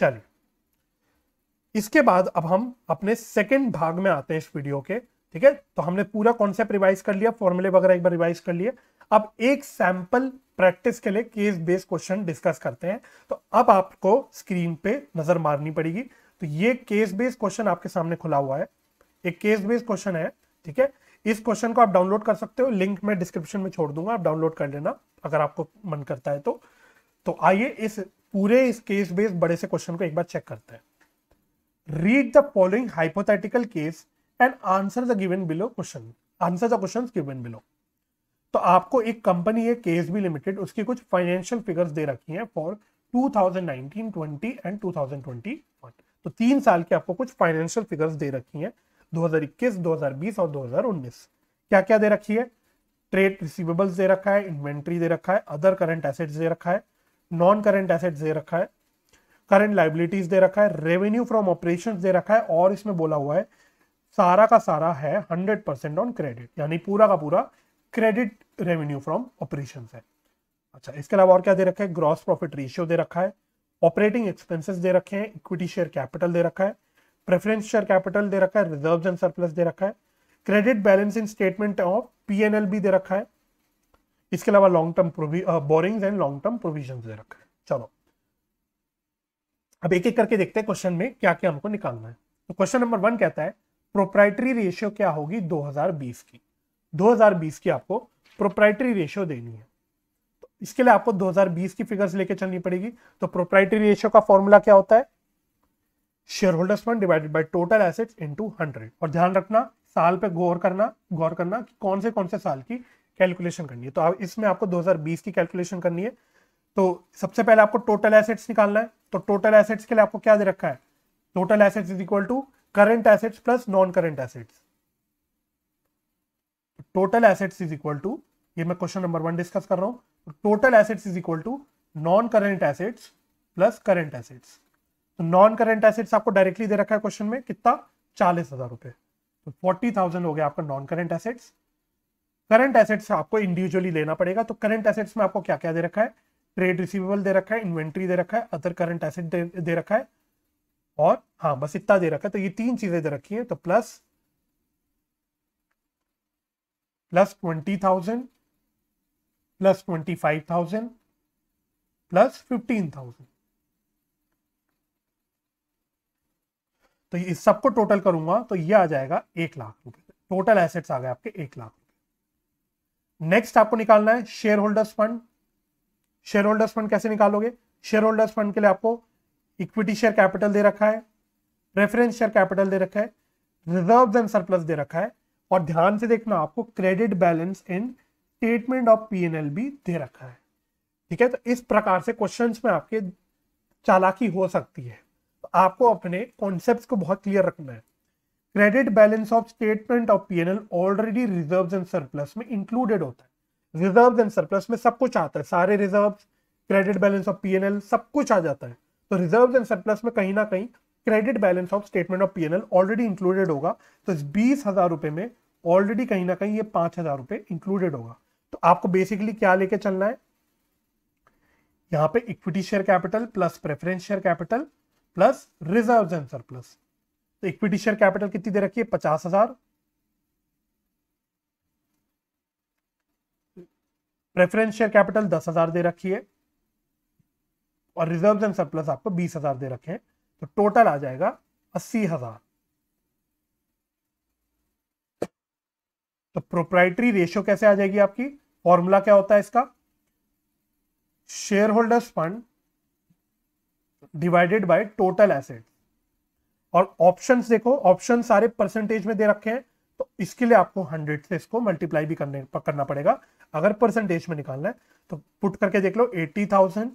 चलिए इसके बाद अब हम अपने सेकेंड भाग में आते हैं इस वीडियो के ठीक है तो हमने पूरा कॉन्सेप्ट रिवाइज कर लिया फॉर्मूले वगैरह एक बार रिवाइज कर लिए अब एक सैंपल प्रैक्टिस के लिए केस बेस्ड क्वेश्चन डिस्कस करते हैं तो अब आपको स्क्रीन पे नजर मारनी पड़ेगी तो ये केस बेस्ड क्वेश्चन आपके सामने खुला हुआ है एक केस बेस्ड क्वेश्चन है ठीक है इस क्वेश्चन को आप डाउनलोड कर सकते हो लिंक मैं डिस्क्रिप्शन में छोड़ दूंगा आप डाउनलोड कर लेना अगर आपको मन करता है तो तो आइए इस पूरे इस केस बेस्ड बड़े से क्वेश्चन को एक बार चेक करते हैं read the following hypothetical case and answer the given below question answer the question given below तो आपको एक कंपनी है केस बी लिमिटेड उसकी कुछ फाइनेंशियल फिगर्स दे रखी हैं फॉर 2019, 20 एंड 2021 तो तीन साल के आपको कुछ फाइनेंशियल फिगर्स दे रखी हैं 2021, 2020 और 2019 क्या क्या दे रखी है ट्रेड रिसीवेबल्स दे रखा है इन्वेंट्री दे रखा है अदर करंट एसेट्स दे रखा है नॉन करेंट एसेट दे रखा है करेंट लाइबिलिटीज दे रखा है रेवेन्यू फ्रॉम ऑपरेशन दे रखा है और इसमें बोला हुआ है सारा का सारा है हंड्रेड परसेंट ऑन क्रेडिट यानी पूरा का पूरा क्रेडिट रेवेन्यू फ्रॉम ऑपरेशन है अच्छा इसके अलावा और क्या दे रखा है ग्रॉस प्रॉफिट रेशियो दे रखा है ऑपरेटिंग एक्सपेंसेस दे रखे हैं इक्विटी शेयर कैपिटल दे रखा है प्रेफरेंस शेयर कैपिटल दे रखा है रिजर्व एंड सरप्लस दे रखा है credit balancing statement of P भी दे रखा है इसके अलावा long term borrowing and long term provision दे रखा है चलो अब एक एक करके देखते हैं क्वेश्चन में क्या क्या हमको निकालना है तो क्वेश्चन नंबर वन कहता है प्रोप्राइटरी रेशियो क्या होगी 2020 की 2020 की आपको प्रोप्राइटरी रेशियो देनी है तो इसके लिए आपको 2020 की फिगर्स लेके चलनी पड़ेगी तो प्रोप्राइटरी रेशियो का फॉर्मूला क्या होता है share holders fund divided by total assets into hundred और ध्यान रखना साल पे गौर करना गौर करना कि कौन से कौन से साल की कैलकुलेशन करनी है तो आप इसमें आपको 2020 की कैलकुलेशन करनी है तो सबसे पहले आपको टोटल एसेट्स निकालना है तो टोटल एसेट्स के लिए आपको क्या दे रखा है total assets is equal to current assets plus non current assets total assets is equal to ये मैं क्वेश्चन नंबर वन डिस्कस कर रहा हूं total assets is equal to non current assets plus current assets तो non current assets आपको directly दे रखा है क्वेश्चन में कितना चालीस हजार रुपए तो फोर्टी थाउजेंड हो गया आपका non current assets current assets आपको इंडिविजुअली लेना पड़ेगा तो करंट एसेट्स में आपको क्या क्या दे रखा है ट्रेड रिसीवेबल दे रखा है इन्वेंट्री दे रखा है अदर करंट एसेट दे, रखा है और हाँ बस इतना दे रखा है तो ये तीन चीजें दे रखी है तो plus plus twenty thousand plus twenty five thousand plus fifteen thousand तो इस सबको टोटल करूंगा तो ये आ जाएगा एक लाख रुपए टोटल एसेट्स आ गए आपके एक लाख नेक्स्ट आपको निकालना है share holders fund share holders fund कैसे निकालोगे शेयर होल्डर्स फंड के लिए आपको इक्विटी शेयर कैपिटल दे रखा है प्रेफरेंस शेयर कैपिटल दे रखा है रिजर्व एंड सरप्लस दे रखा है और ध्यान से देखना आपको credit balance in statement of PNL भी दे रखा है ठीक है तो इस प्रकार से क्वेश्चंस में आपके चालाकी हो सकती है तो आपको अपने कॉन्सेप्ट्स को बहुत क्लियर रखना है credit balance of statement of PNL already reserve and surplus में इंक्लूडेड होता है रिजर्व एंड सरप्लस में सब कुछ आता है सारे reserve credit balance of PNL सब कुछ आ जाता है तो रिजर्व एंड सरप्लस में कहीं ना कहीं credit balance of statement of PNL already included होगा तो इस बीस हजार रुपए में ऑलरेडी कहीं ना कहीं ये पांच हजार रुपए इंक्लूडेड होगा तो आपको बेसिकली क्या लेके चलना है यहाँ पे equity share capital plus preference share capital plus reserve and surplus तो इक्विटी शेयर कैपिटल कितनी दे रखी है पचास हजार प्रेफरेंस शेयर कैपिटल दस हजार दे रखी है और रिजर्व एंड सरप्लस आपको बीस हजार दे रखे हैं तो टोटल आ जाएगा अस्सी हजार तो प्रोप्राइटरी रेशियो कैसे आ जाएगी आपकी फॉर्मूला क्या होता है इसका share holders fund divided by total asset और ऑप्शंस देखो ऑप्शन सारे परसेंटेज में दे रखे हैं तो इसके लिए आपको हंड्रेड से इसको मल्टीप्लाई भी करने करना पड़ेगा अगर परसेंटेज में निकालना है तो पुट करके देख लो eighty thousand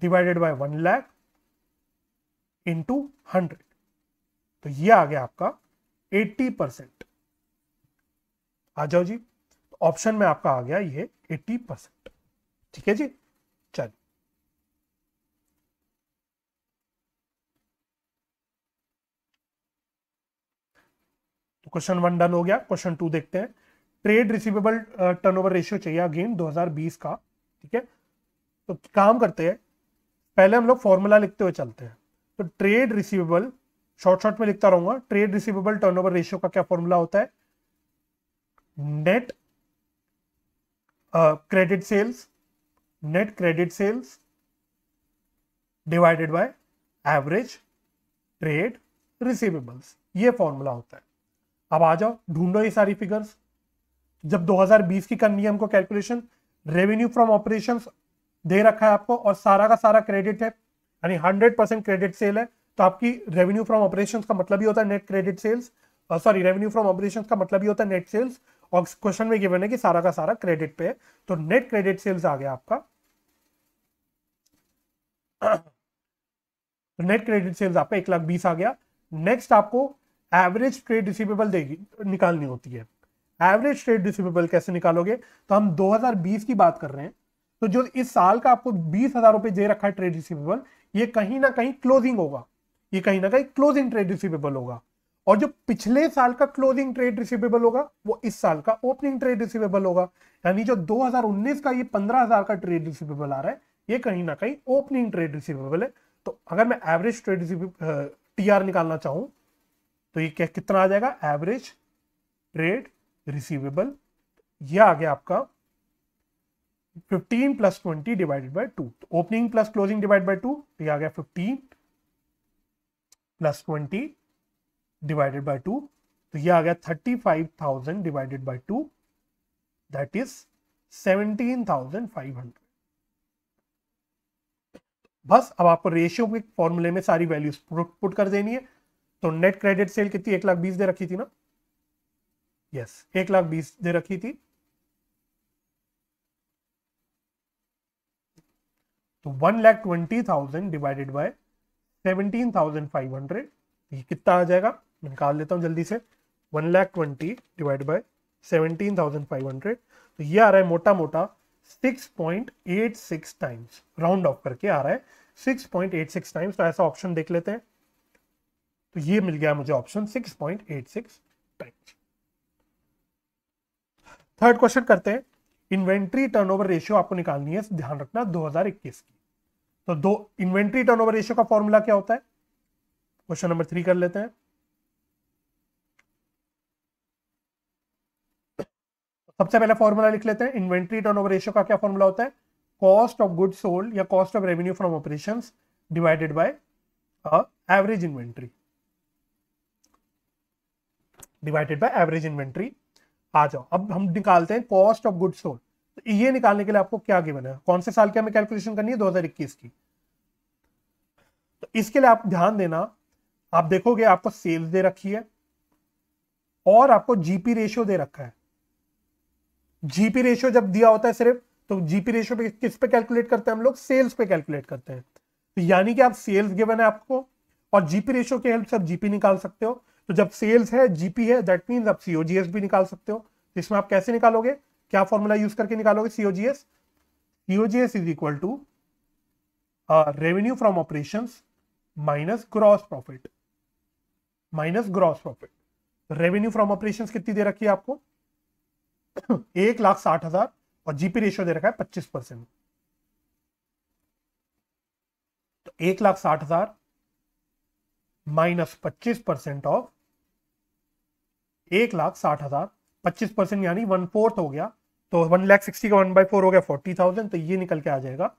divided by one lakh into hundred तो ये आ गया आपका एट्टी परसेंट आ जाओ जी ऑप्शन तो में आपका आ गया ये एट्टी परसेंट ठीक है जी क्वेश्चन वन डन हो गया क्वेश्चन टू देखते हैं ट्रेड रिसीवेबल टर्नओवर रेशियो चाहिए अगेन 2020 का ठीक है तो काम करते हैं पहले हम लोग फॉर्मूला लिखते हुए चलते हैं तो ट्रेड रिसीवेबल शॉर्ट शॉर्ट में लिखता रहूंगा ट्रेड रिसीवेबल टर्नओवर रेशियो का क्या फॉर्मूला होता है net credit sales net credit sales divided by average trade receivables ये फॉर्मूला होता है अब आ जाओ ढूंढो ये सारी फिगर्स जब 2020 की करनी है हमको कैलकुलेशन रेवेन्यू फ्रॉम ऑपरेशन दे रखा है आपको और सारा का सारा क्रेडिट है यानी 100 परसेंट क्रेडिट सेल है तो आपकी रेवेन्यू फ्रॉम ऑपरेशन का मतलब ही होता है net credit sales sorry revenue from operation का मतलब ही होता है नेट सेल्स और क्वेश्चन में गिवन है कि सारा का सारा क्रेडिट पे है तो नेट क्रेडिट सेल्स आ गया आपका नेट क्रेडिट सेल्स आपका एक लाख बीस आ गया नेक्स्ट आपको एवरेज ट्रेड रिसीवेबल देगी निकालनी होती है एवरेज ट्रेड रिसीवेबल कैसे निकालोगे तो हम 2020 की बात कर रहे हैं तो जो इस साल का आपको बीस हजार रुपए दे रखा है ट्रेड रिसीवेबल ये कहीं ना कहीं क्लोजिंग होगा ये कहीं ना कहीं क्लोजिंग ट्रेड रिसीवेबल होगा और जो पिछले साल का क्लोजिंग ट्रेड रिसीवेबल होगा वो इस साल का ओपनिंग ट्रेड रिसीवेबल होगा यानी जो 2019 का ये 15000 का ट्रेड रिसीवेबल आ रहा है ये कहीं ना कहीं ओपनिंग ट्रेड रिसीवेबल है तो अगर मैं एवरेज ट्रेड टी निकालना चाहूं तो ये क्या कितना आ जाएगा एवरेज ट्रेड रिसीवेबल ये आ गया आपका 15 plus twenty divided by two opening plus closing divide by two तो ये आ गया 15 plus twenty divided by two तो ये आ गया 35,000 divided by two that is 17,500 बस अब आपको रेशियो के फॉर्मूले में सारी वैल्यूज पुट कर देनी है तो नेट क्रेडिट सेल कितनी एक लाख बीस दे रखी थी ना यस एक लाख बीस दे रखी थी तो one lakh twenty thousand divided by seventeen thousand five hundred ये कितना आ जाएगा मैं निकाल लेता हूं जल्दी से one lakh twenty divide by seventeen thousand five hundred तो ये आ रहा है मोटा मोटा six point eight six times round off करके आ रहा है six point eight six times तो ऐसा ऑप्शन देख लेते हैं तो ये मिल गया मुझे option 6.86 point times third question करते हैं इन्वेंट्री टर्नओवर रेशियो आपको निकालनी है ध्यान रखना 2021 की तो दो इन्वेंट्री टर्नओवर रेशियो का फॉर्मूला क्या होता है क्वेश्चन नंबर थ्री कर लेते हैं सबसे पहले फॉर्मूला लिख लेते हैं इन्वेंट्री टर्नओवर रेशियो का क्या फॉर्मूला होता है कॉस्ट ऑफ गुड सोल्ड या cost of revenue from operations divided by average inventory divided by average inventory आ जाओ अब हम निकालते हैं कॉस्ट ऑफ गुड सोल्ड तो ये निकालने के लिए आपको क्या गिवन है कौन से साल की हमें कैलकुलेशन करनी है 2021 की तो इसके लिए आप ध्यान देना आप देखोगे आपको सेल्स दे रखी है और आपको जीपी रेशियो दे रखा है जीपी रेशियो जब दिया होता है सिर्फ तो जीपी रेशियो पे किस पे कैलकुलेट करते हैं हम लोग सेल्स पे कैलकुलेट करते हैं तो यानी कि आप सेल्स गिवन है आपको और जीपी रेशियो के हेल्प से आप जीपी निकाल सकते हो तो जब सेल्स है जीपी है दैट मीन आप सीओजीएस भी निकाल सकते हो तो इसमें आप कैसे निकालोगे क्या फॉर्मूला यूज करके निकालोगे COGS COGS is equal to revenue from operation minus gross profit minus gross profit revenue from operation कितनी दे रखी है आपको एक लाख साठ हजार और जीपी रेशियो दे रखा है पच्चीस परसेंट तो एक लाख साठ हजार माइनस पच्चीस परसेंट ऑफ एक लाख साठ हजार पच्चीस परसेंट यानी वन फोर्थ हो गया तो वन लाख सिक्सटी का वन बाई फोर हो गया फोर्टी थाउजेंड तो ये निकल के आ जाएगा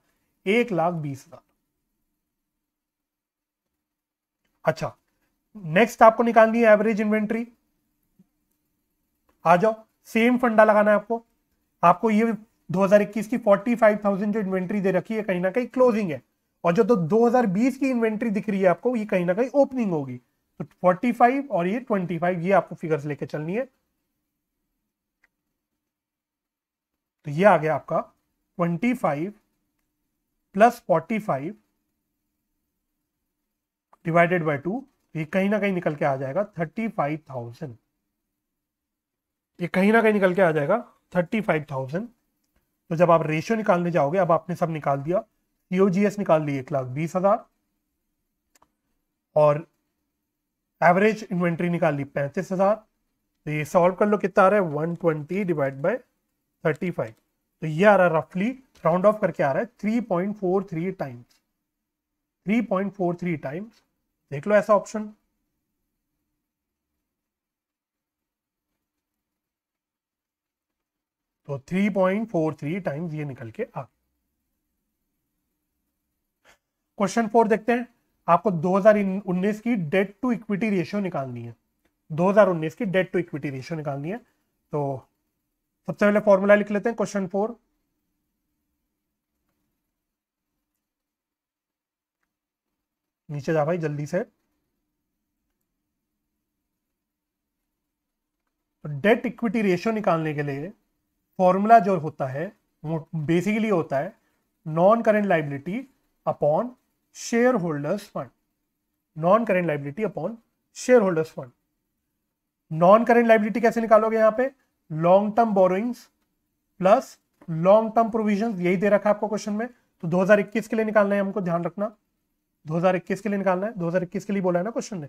एक लाख बीस हजार अच्छा नेक्स्ट आपको निकालनी है एवरेज इन्वेंट्री आ जाओ सेम फंडा लगाना है आपको आपको ये 2021 की 45,000 जो इन्वेंट्री दे रखी है कहीं ना कहीं क्लोजिंग है और जो तो 2020 की इन्वेंट्री दिख रही है आपको ये कहीं ना कहीं ओपनिंग होगी तो 45 और ये 25 ये आपको फिगर्स लेके चलनी है तो ये आ गया आपका 25 प्लस 45 डिवाइडेड बाय टू ये कहीं ना कहीं निकल के आ जाएगा 35,000 ये कहीं ना कहीं निकल के आ जाएगा 35,000 तो जब आप रेशियो निकालने जाओगे अब आपने सब निकाल दिया सीओजीएस e निकाल लिए एक लाख बीस हजार और एवरेज इन्वेंट्री निकाल ली पैंतीस हजार तो ये सॉल्व कर लो कितना आ रहा है one twenty divide by thirty five तो ये आ रहा है रफली राउंड ऑफ करके आ रहा है three point four three times three point four three times देख लो ऐसा ऑप्शन तो three point four three times ये निकल के आ क्वेश्चन फोर देखते हैं आपको 2019 की डेट टू इक्विटी रेशियो निकालनी है 2019 की डेट टू इक्विटी रेशियो निकालनी है तो सबसे पहले फॉर्मूला लिख लेते हैं क्वेश्चन फोर नीचे जा भाई जल्दी से डेट इक्विटी रेशियो निकालने के लिए फॉर्मूला जो होता है वो बेसिकली होता है non current liability upon share holders fund non current liability upon share holders fund non current liability कैसे निकालोगे यहां पे long term borrowings plus long term provision यही दे रखा है आपको क्वेश्चन में तो 2021 के लिए निकालना है हमको ध्यान रखना 2021 के लिए निकालना है 2021 के लिए बोला है ना क्वेश्चन ने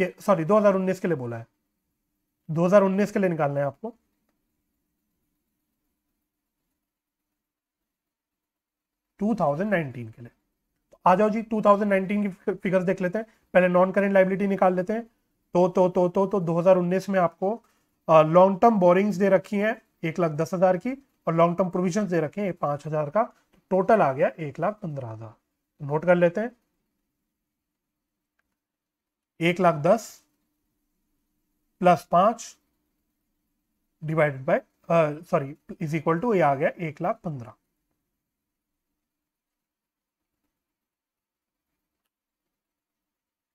ये सॉरी 2019 के लिए बोला है 2019 के लिए निकालना है आपको 2019 के लिए तो आ जाओ जी 2019 की फिगर्स देख लेते हैं पहले नॉन करेंट लाइबिलिटी निकाल लेते हैं तो तो तो तो तो 2019 में आपको लॉन्ग टर्म बोरिंग्स दे रखी हैं एक लाख दस हजार की और लॉन्ग टर्म प्रोविजन दे रखे हैं पांच हजार का तो टोटल आ गया एक लाख पंद्रह हजार नोट कर लेते हैं एक लाख दस प्लस पांच divided by sorry is equal to ये आ गया एक लाख पंद्रह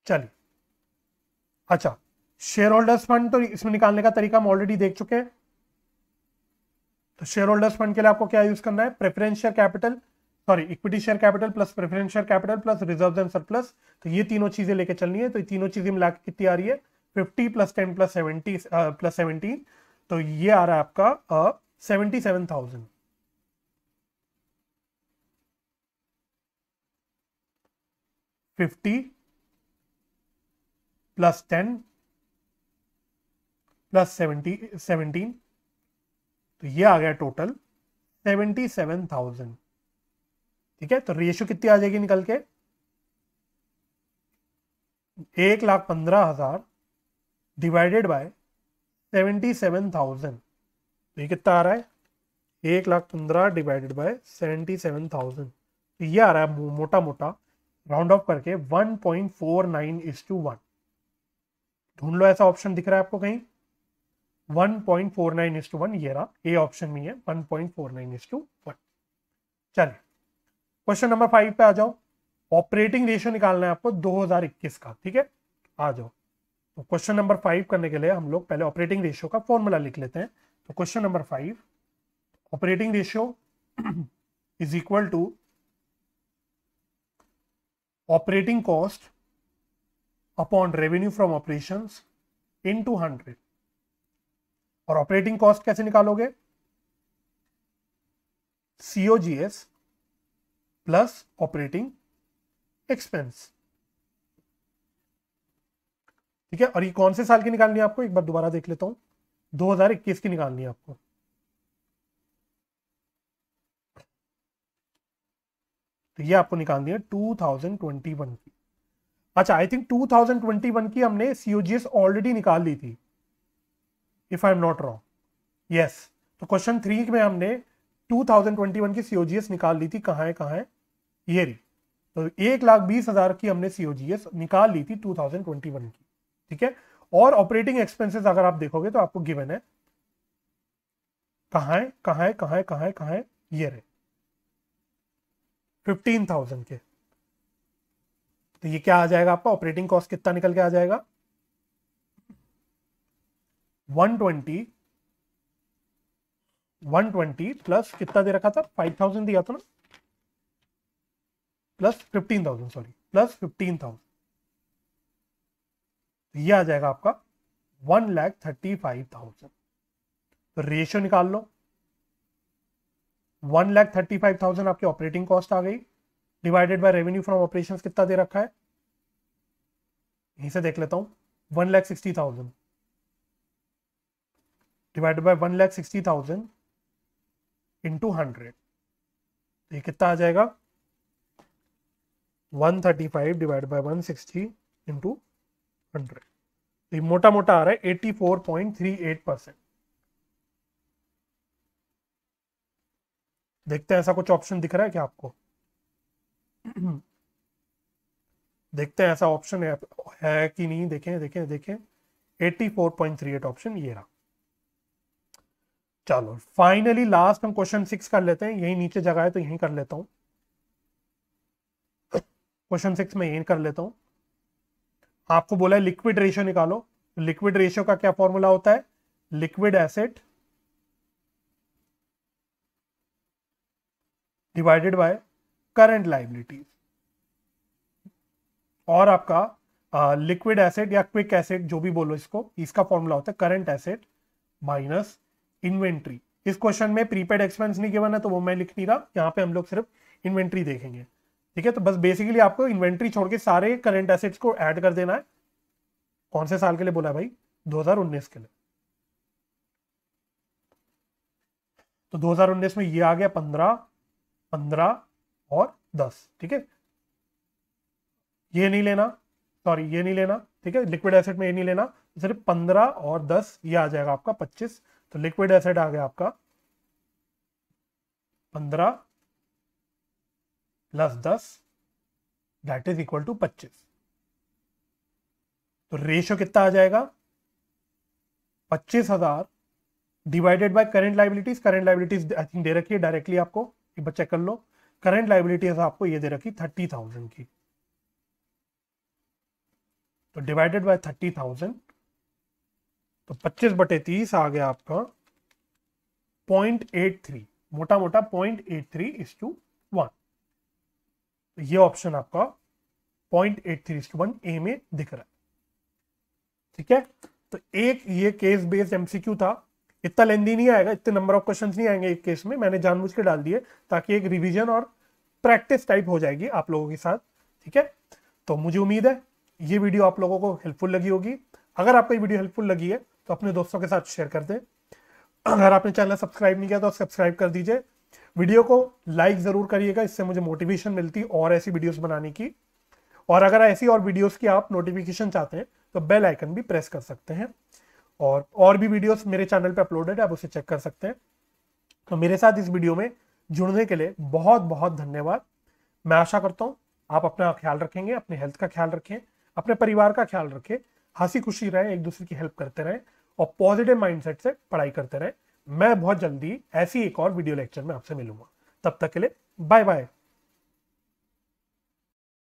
चलिए अच्छा शेयर होल्डर्स फंड तो इसमें निकालने का तरीका हम ऑलरेडी देख चुके हैं तो शेयर होल्डर्स फंड के लिए आपको क्या यूज करना है preference share capital sorry equity share capital plus preference share capital plus reserve and surplus तो ये तीनों चीजें लेके चलनी है तो ये तीनों चीजें मिला कितनी आ रही है fifty plus ten plus seventy plus seventeen तो ये आ रहा है आपका seventy seven thousand fifty plus ten plus seventy seventeen तो ये आ गया टोटल सेवेंटी सेवन थाउजेंड ठीक है तो रेशो कितनी आ जाएगी निकल के एक लाख पंद्रह हजार divided by seventy seven thousand तो ये कितना आ रहा है एक लाख पंद्रह divided by seventy seven thousand तो ये आ रहा है मोटा मोटा राउंड ऑफ करके one point four nine is to one ढूंढ लो ऐसा ऑप्शन दिख रहा है आपको कहीं one point four nine is to one ये रहा ए ऑप्शन में है one point four nine is to one चलिए क्वेश्चन नंबर फाइव पे आ जाओ ऑपरेटिंग रेशियो निकालना है आपको 2021 का ठीक है आ जाओ तो क्वेश्चन नंबर फाइव करने के लिए हम लोग पहले ऑपरेटिंग रेशियो का फॉर्मूला लिख लेते हैं तो question number five operating ratio is equal to operating cost revenue from operation into hundred और ऑपरेटिंग कॉस्ट कैसे निकालोगे सीओजीएस प्लस ऑपरेटिंग एक्सपेंस ठीक है और ये कौन से साल की निकालनी है आपको एक बार दोबारा देख लेता हूं 2021 की निकालनी है आपको तो ये आपको निकालनी है 2021 की अच्छा आई थिंक 2021 की हमने सीओजीएस ऑलरेडी निकाल ली थी if I am not wrong yes तो क्वेश्चन थ्री में हमने 2021 की सीओजीएस निकाल ली थी कहाँ है कहाँ है ये रही तो एक लाख बीस हजार की हमने सीओजीएस निकाल ली थी 2021 की ठीक है और ऑपरेटिंग एक्सपेंसेस अगर आप देखोगे तो आपको गिवन है कहाँ है कहाँ है कहाँ है कहाँ है कहाँ है ये रहे फिफ्टीन थाउजेंड के तो ये क्या आ जाएगा आपका ऑपरेटिंग कॉस्ट कितना निकल के आ जाएगा 120 120 प्लस कितना दे रखा था 5000 दिया था ना प्लस 15000 सॉरी प्लस 15000 तो ये आ जाएगा आपका one lakh thirty five thousand तो रेशियो निकाल लो one lakh thirty five thousand आपकी ऑपरेटिंग कॉस्ट आ गई divided by revenue from operation कितना दे रखा है यहीं से देख लेता हूं one lakh sixty thousand divided by one lakh sixty thousand into hundred तो ये कितना आ जाएगा one thirty five divide by one sixty into hundred तो ये मोटा मोटा आ रहा है eighty four point three eight percent देखते हैं ऐसा कुछ ऑप्शन दिख रहा है क्या आपको देखते हैं ऐसा ऑप्शन है, है कि नहीं देखें देखें देखें 84.38 ऑप्शन ये रहा चलो फाइनली लास्ट हम क्वेश्चन सिक्स कर लेते हैं यही नीचे जगह है तो यही कर लेता हूं क्वेश्चन सिक्स में यही कर लेता हूं आपको बोला है लिक्विड रेशियो निकालो लिक्विड रेशियो का क्या फॉर्मूला होता है liquid asset divided by current liabilities और आपका लिक्विड uh, एसेट या क्विक एसेट जो भी बोलो इसको इसका फॉर्मूला होता है करंट एसेट माइनस इन्वेंट्री इस क्वेश्चन में प्रीपेड एक्सपेंस नहीं गिवन है तो वो मैं लिख नहीं रहा यहाँ पे हम लोग सिर्फ इन्वेंट्री देखेंगे ठीक है तो बस बेसिकली आपको इन्वेंट्री छोड़ के सारे करंट एसेट्स को ऐड कर देना है कौन से साल के लिए बोला भाई 2019 के लिए तो 2019 में ये आ गया 15 15 और दस ठीक है ये नहीं लेना सॉरी ये नहीं लेना ठीक है लिक्विड एसेट में ये नहीं लेना सिर्फ पंद्रह और दस ये आ जाएगा आपका पच्चीस तो लिक्विड एसेट आ गया आपका पंद्रह प्लस दस दैट इज इक्वल टू पच्चीस तो रेशियो कितना आ जाएगा पच्चीस हजार divided by current liabilities current liabilities I think दे रखिए डायरेक्टली आपको एक बार चेक कर लो करंट लाइबिलिटीज तो आपको ये दे रखी थर्टी थाउजेंड की तो डिवाइडेड बाय थर्टी थाउजेंड तो पच्चीस बटे तीस आ गया आपका पॉइंट एट थ्री मोटा मोटा point eight three is to one तो ये ऑप्शन आपका point eight three is to one A में दिख रहा है ठीक है तो एक ये केस बेस्ड एमसीक्यू था इतना लेंदी नहीं आएगा इतने नंबर ऑफ क्वेश्चन नहीं आएंगे एक केस में मैंने जानबूझ के डाल दिए ताकि एक रिविजन और प्रैक्टिस टाइप हो जाएगी आप लोगों के साथ ठीक है तो मुझे उम्मीद है ये वीडियो आप लोगों को हेल्पफुल लगी होगी अगर आपको ये वीडियो हेल्पफुल लगी है तो अपने दोस्तों के साथ शेयर कर दें अगर आपने चैनल सब्सक्राइब नहीं किया तो सब्सक्राइब कर दीजिए वीडियो को लाइक ज़रूर करिएगा इससे मुझे मोटिवेशन मिलती और ऐसी वीडियोस बनाने की और अगर ऐसी और वीडियोस की आप नोटिफिकेशन चाहते हैं तो बेल आइकन भी प्रेस कर सकते हैं और और भी वीडियोस मेरे चैनल पे अपलोडेड है आप उसे चेक कर सकते हैं तो मेरे साथ इस वीडियो में जुड़ने के लिए बहुत बहुत धन्यवाद मैं आशा करता हूँ आप अपना ख्याल रखेंगे अपने हेल्थ का ख्याल रखें अपने परिवार का ख्याल रखें हंसी खुशी रहें एक दूसरे की हेल्प करते रहें और पॉजिटिव माइंडसेट से पढ़ाई करते रहें मैं बहुत जल्दी ऐसी एक और वीडियो लेक्चर में आपसे मिलूंगा तब तक के लिए बाय बाय